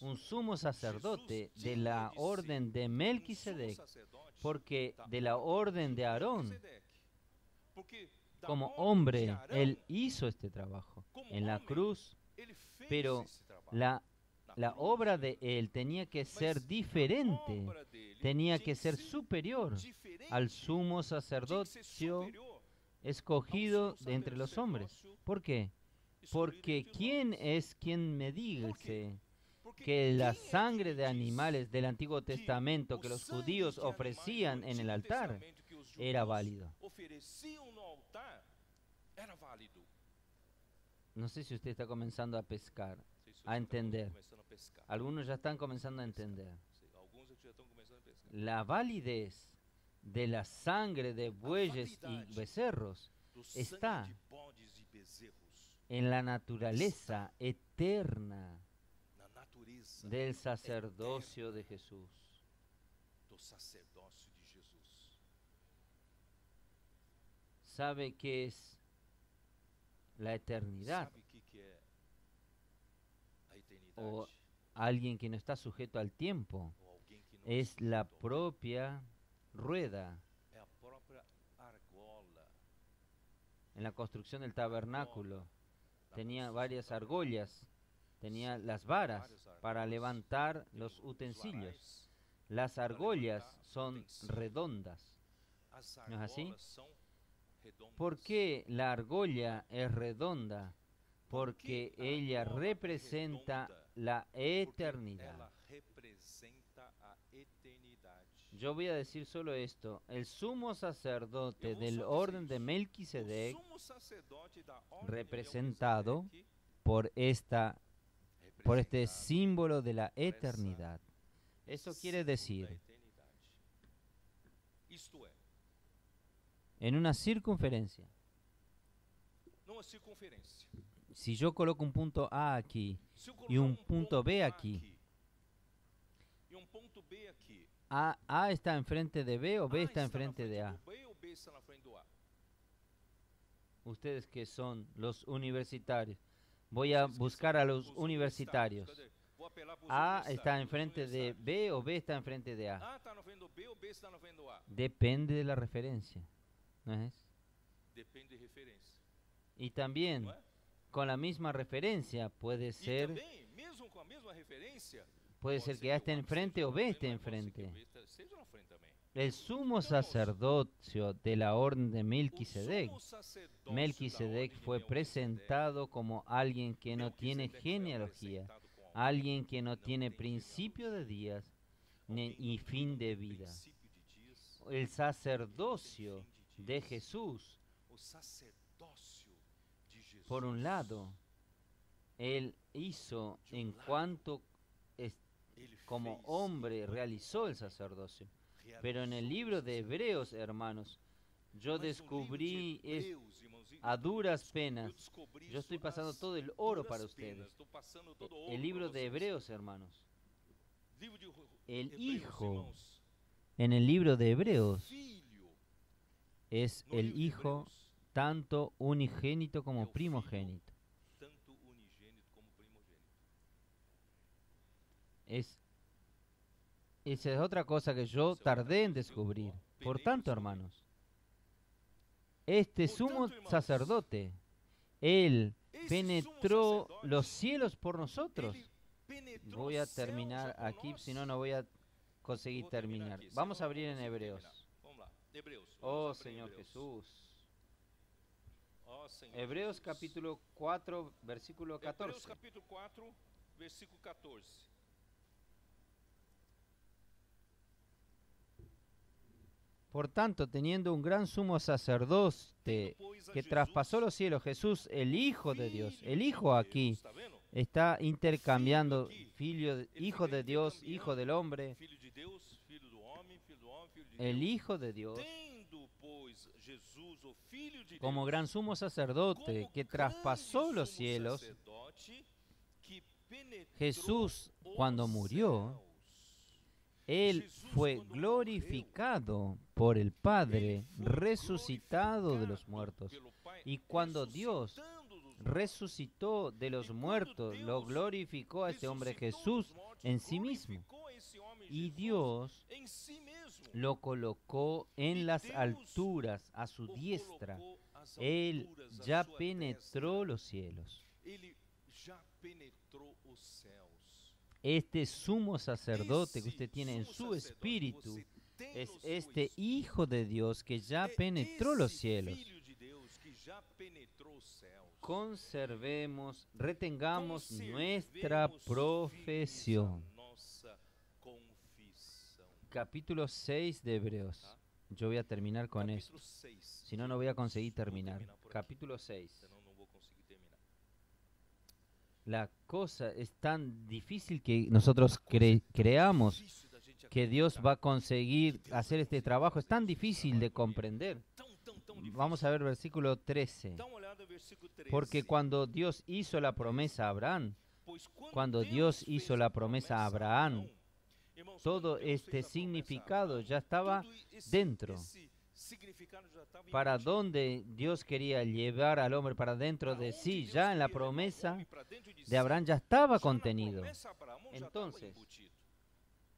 [SPEAKER 1] un sumo sacerdote de la orden de Melquisedec, porque de la orden de Aarón, como hombre, él hizo este trabajo en la cruz, pero la, obra de él tenía que pues ser diferente, tenía que ser superior al sumo sacerdocio escogido de entre los hombres. ¿Por qué? porque ¿quién es quien me dice que la sangre de animales del Antiguo Testamento que los judíos ofrecían en el altar
[SPEAKER 2] era válida?
[SPEAKER 1] No sé si usted está comenzando a pescar, a entender. Algunos ya están comenzando a entender. La validez de la sangre de bueyes y becerros está en la naturaleza eterna
[SPEAKER 2] del sacerdocio de Jesús.
[SPEAKER 1] Sabe qué es la eternidad. O alguien que no está sujeto al tiempo. Es la propia rueda. En la construcción del tabernáculo tenía varias argollas, tenía las varas para levantar los utensilios. Las argollas son redondas.
[SPEAKER 2] ¿No es así? ¿Por
[SPEAKER 1] qué la argolla es redonda? Porque ella representa la eternidad. Yo voy a decir solo esto. El sumo sacerdote del orden de Melquisedec, representado por, esta, por este símbolo de la eternidad. Eso quiere decir, en una circunferencia, si yo coloco un punto A aquí
[SPEAKER 2] y un um punto B aquí, e um
[SPEAKER 1] a, está enfrente de B o B está, enfrente de A. Ustedes que son los universitarios. Voy a buscar a los universitarios. A está enfrente de B o B está enfrente de A. Depende de la referencia. ¿No es?
[SPEAKER 2] referencia.
[SPEAKER 1] Y también, con la misma referencia, puede ser. Puede ser que ya esté enfrente o B esté enfrente. El sumo sacerdocio de la orden de Melquisedec. Melquisedec fue presentado como alguien que no tiene genealogía, alguien que no tiene principio de días ni fin de vida. El sacerdocio de Jesús, por un lado, él hizo en cuanto como hombre realizó el sacerdocio. Pero en el libro de Hebreos, hermanos, yo descubrí a duras penas.
[SPEAKER 2] Yo estoy pasando todo el oro para ustedes. E el libro de
[SPEAKER 1] Hebreos, hermanos. El hijo en el libro de Hebreos es el hijo tanto unigénito como primogénito. Es, esa es otra cosa que yo tardé en descubrir. Por este tanto, hermanos, este sumo sacerdote, él penetró los cielos por nosotros.
[SPEAKER 2] Voy a terminar
[SPEAKER 1] aquí, si no, no voy a conseguir terminar. Vamos a abrir en Hebreos.
[SPEAKER 2] Oh, oh Señor Jesús. Hebreos
[SPEAKER 1] capítulo 4, versículo 14. Hebreos
[SPEAKER 2] capítulo 4, versículo 14.
[SPEAKER 1] Por tanto, teniendo un gran sumo sacerdote que traspasó los cielos, Jesús, el Hijo de Dios, el Hijo aquí, está intercambiando Hijo de Dios, Hijo del Hombre, el Hijo de Dios,
[SPEAKER 2] como gran sumo
[SPEAKER 1] sacerdote que traspasó los cielos, Jesús, cuando murió, él fue glorificado por el Padre, resucitado de los muertos. Y cuando Dios resucitó de los muertos, lo glorificó a este hombre Jesús en sí mismo. Y Dios lo colocó en las alturas a su diestra. Él ya penetró los cielos. Este sumo sacerdote que usted tiene en su espíritu es este Hijo de Dios que ya e penetró los cielos. Conservemos, retengamos nuestra profesión. Capítulo 6 de Hebreos. Yo voy a terminar con esto. Si no, no voy a conseguir terminar. Capítulo 6 la cosa es tan difícil que nosotros creamos que Dios va a conseguir hacer este trabajo. Es tan difícil de comprender. Vamos a ver versículo 13. Porque cuando Dios hizo la promesa a Abraham, cuando Dios hizo la promesa a Abraham, todo este significado ya estaba dentro para dónde Dios quería llevar al hombre para dentro de sí, ya en la promesa de Abraham ya estaba contenido. Entonces,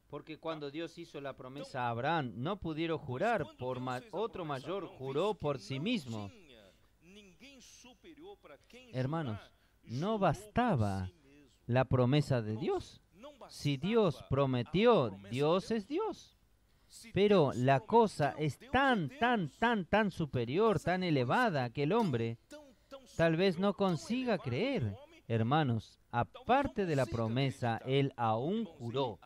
[SPEAKER 1] porque cuando Dios hizo la promesa a Abraham, no pudieron jurar por otro mayor, juró por sí mismo. Hermanos, no bastaba la promesa de Dios. Si Dios prometió, Dios es Dios. Pero la cosa es tan, tan, tan, tan superior, tan elevada, que el hombre tal vez no consiga creer. Hermanos, aparte de la promesa, él aún juró.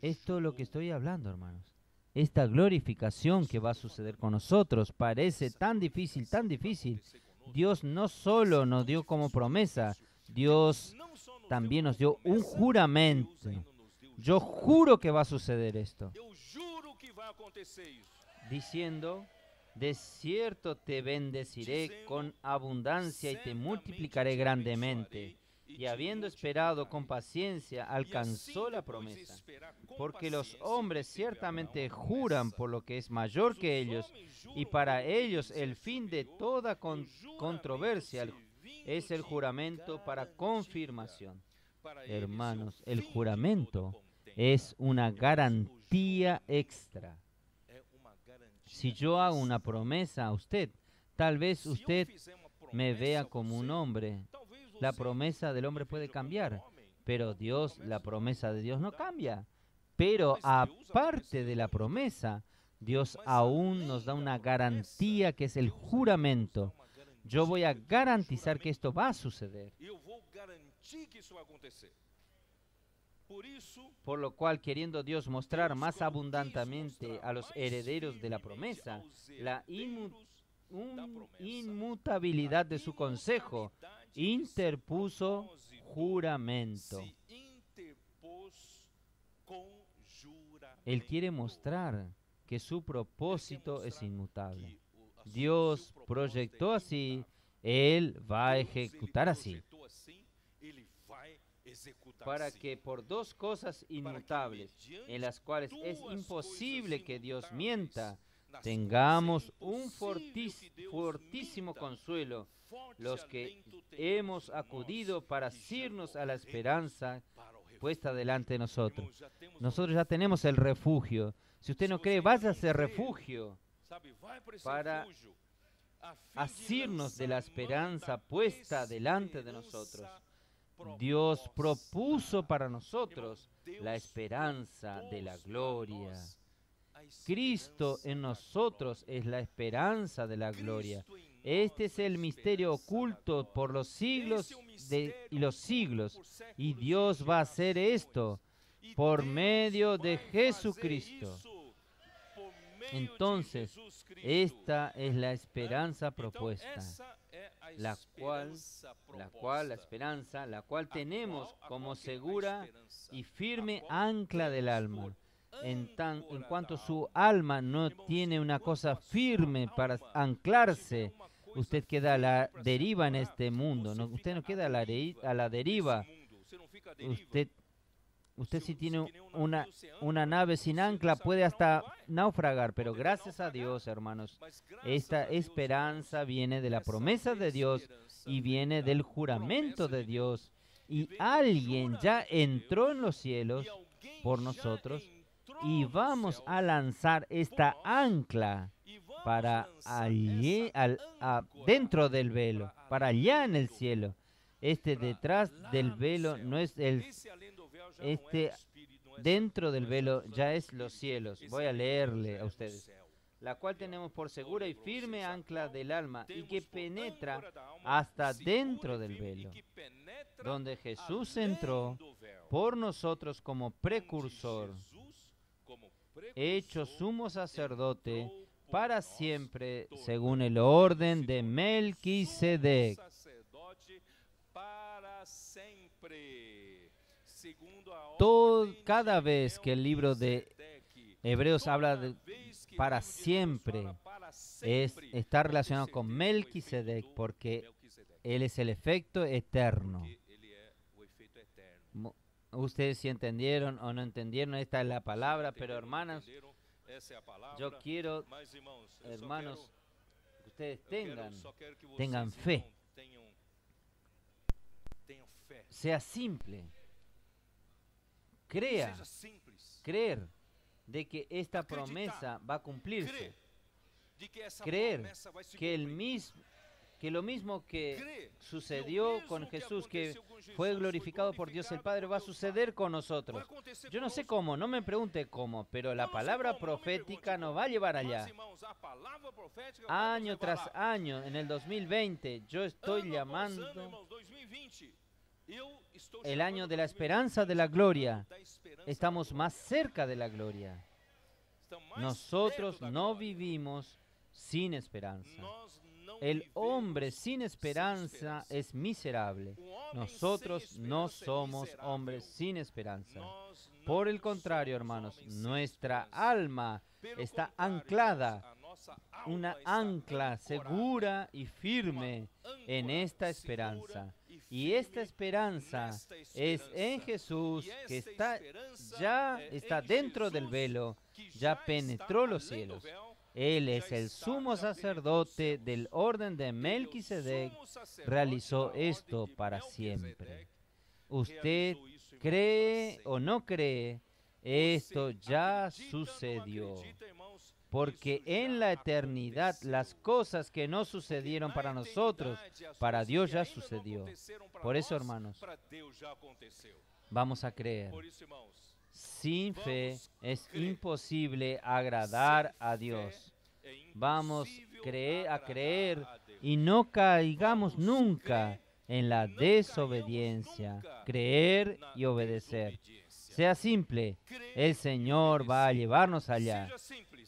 [SPEAKER 1] Esto es lo que estoy hablando, hermanos. Esta glorificación que va a suceder con nosotros parece tan difícil, tan difícil. Dios no solo nos dio como promesa, Dios también nos dio un juramento yo juro que va a suceder esto. Diciendo, de cierto te bendeciré con abundancia y te multiplicaré grandemente. Y habiendo esperado con paciencia, alcanzó la promesa. Porque los hombres ciertamente juran por lo que es mayor que ellos, y para ellos el fin de toda controversia es el juramento para confirmación. Hermanos, el juramento es una garantía extra. Si yo hago una promesa a usted, tal vez usted me vea como un hombre. La promesa del hombre puede cambiar, pero Dios, la promesa de Dios no cambia. Pero aparte de la promesa, Dios aún nos da una garantía que es el juramento. Yo voy a garantizar que esto va a suceder. Por lo cual, queriendo Dios mostrar más abundantemente a los herederos de la promesa la inmutabilidad de su consejo, interpuso juramento. Él quiere mostrar que su propósito es inmutable. Dios proyectó así, Él va a ejecutar así para que por dos cosas inmutables, en las cuales es imposible que Dios mienta, tengamos un fortísimo consuelo, los que hemos acudido para asirnos a la esperanza puesta delante de nosotros. Nosotros ya tenemos el refugio. Si usted no cree, vaya a ese refugio para asirnos de la esperanza puesta delante de nosotros Dios propuso para nosotros la esperanza de la gloria. Cristo en nosotros es la esperanza de la gloria. Este es el misterio oculto por los siglos de, y los siglos. Y Dios va a hacer esto por medio de Jesucristo. Entonces, esta es la esperanza propuesta la cual, la cual, la esperanza, la cual tenemos como segura y firme ancla del alma. En, tan, en cuanto su alma no tiene una cosa firme para anclarse, usted queda a la deriva en este mundo. No, usted no queda a la, a la deriva. Usted Usted si tiene una, una ¿eh? nave sin ancla puede hasta naufragar, pero gracias a Dios, hermanos, esta esperanza viene de la promesa de Dios y viene del juramento de Dios. Y alguien ya entró en los cielos por nosotros y vamos a lanzar esta ancla para allí, dentro del velo, para allá en el cielo. Este detrás del velo no es el este dentro del velo ya es los cielos. Voy a leerle a ustedes. La cual tenemos por segura y firme ancla del alma y que penetra hasta dentro del velo, donde Jesús entró por nosotros como precursor, hecho sumo sacerdote para siempre según el orden de Melquisedec. todo, cada vez que el libro de Hebreos habla de para siempre, es, está relacionado con Melquisedec porque él es el efecto eterno. Ustedes si entendieron o no entendieron, esta es la palabra, pero hermanas, yo quiero, hermanos, que ustedes tengan, tengan fe. Sea simple. Crea, creer de que esta promesa va a cumplirse.
[SPEAKER 2] Creer que, el
[SPEAKER 1] mismo, que lo mismo que sucedió con Jesús, que fue glorificado por Dios el Padre, va a suceder con nosotros. Yo no sé cómo, no me pregunte cómo, pero la palabra profética nos va a llevar allá. Año tras año, en el 2020, yo estoy llamando el año de la esperanza de la gloria. Estamos más cerca de la gloria. Nosotros no vivimos sin esperanza. El hombre sin esperanza es miserable. Nosotros no somos hombres sin esperanza. Por el contrario, hermanos, nuestra alma está anclada, una ancla segura y firme en esta esperanza y esta esperanza es en Jesús, que está, ya está dentro del velo, ya penetró los cielos. Él es el sumo sacerdote del orden de Melquisedec, realizó esto para siempre. Usted cree o no cree, esto ya sucedió porque en la eternidad las cosas que no sucedieron para nosotros, para Dios ya sucedió. Por eso, hermanos,
[SPEAKER 2] vamos a creer. Sin fe
[SPEAKER 1] es imposible agradar a Dios. Vamos creer, a creer y no caigamos nunca en la desobediencia. Creer y obedecer. Sea simple, el Señor va a llevarnos allá.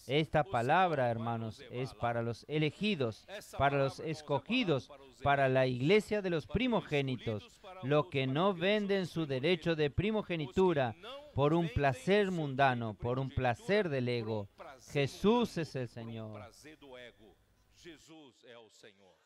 [SPEAKER 1] Esta palabra, hermanos, es para los elegidos, para los escogidos, para la iglesia de los primogénitos, lo que no venden su derecho de primogenitura por un placer mundano, por un placer del ego. Jesús es el Señor.
[SPEAKER 2] Jesús es el Señor.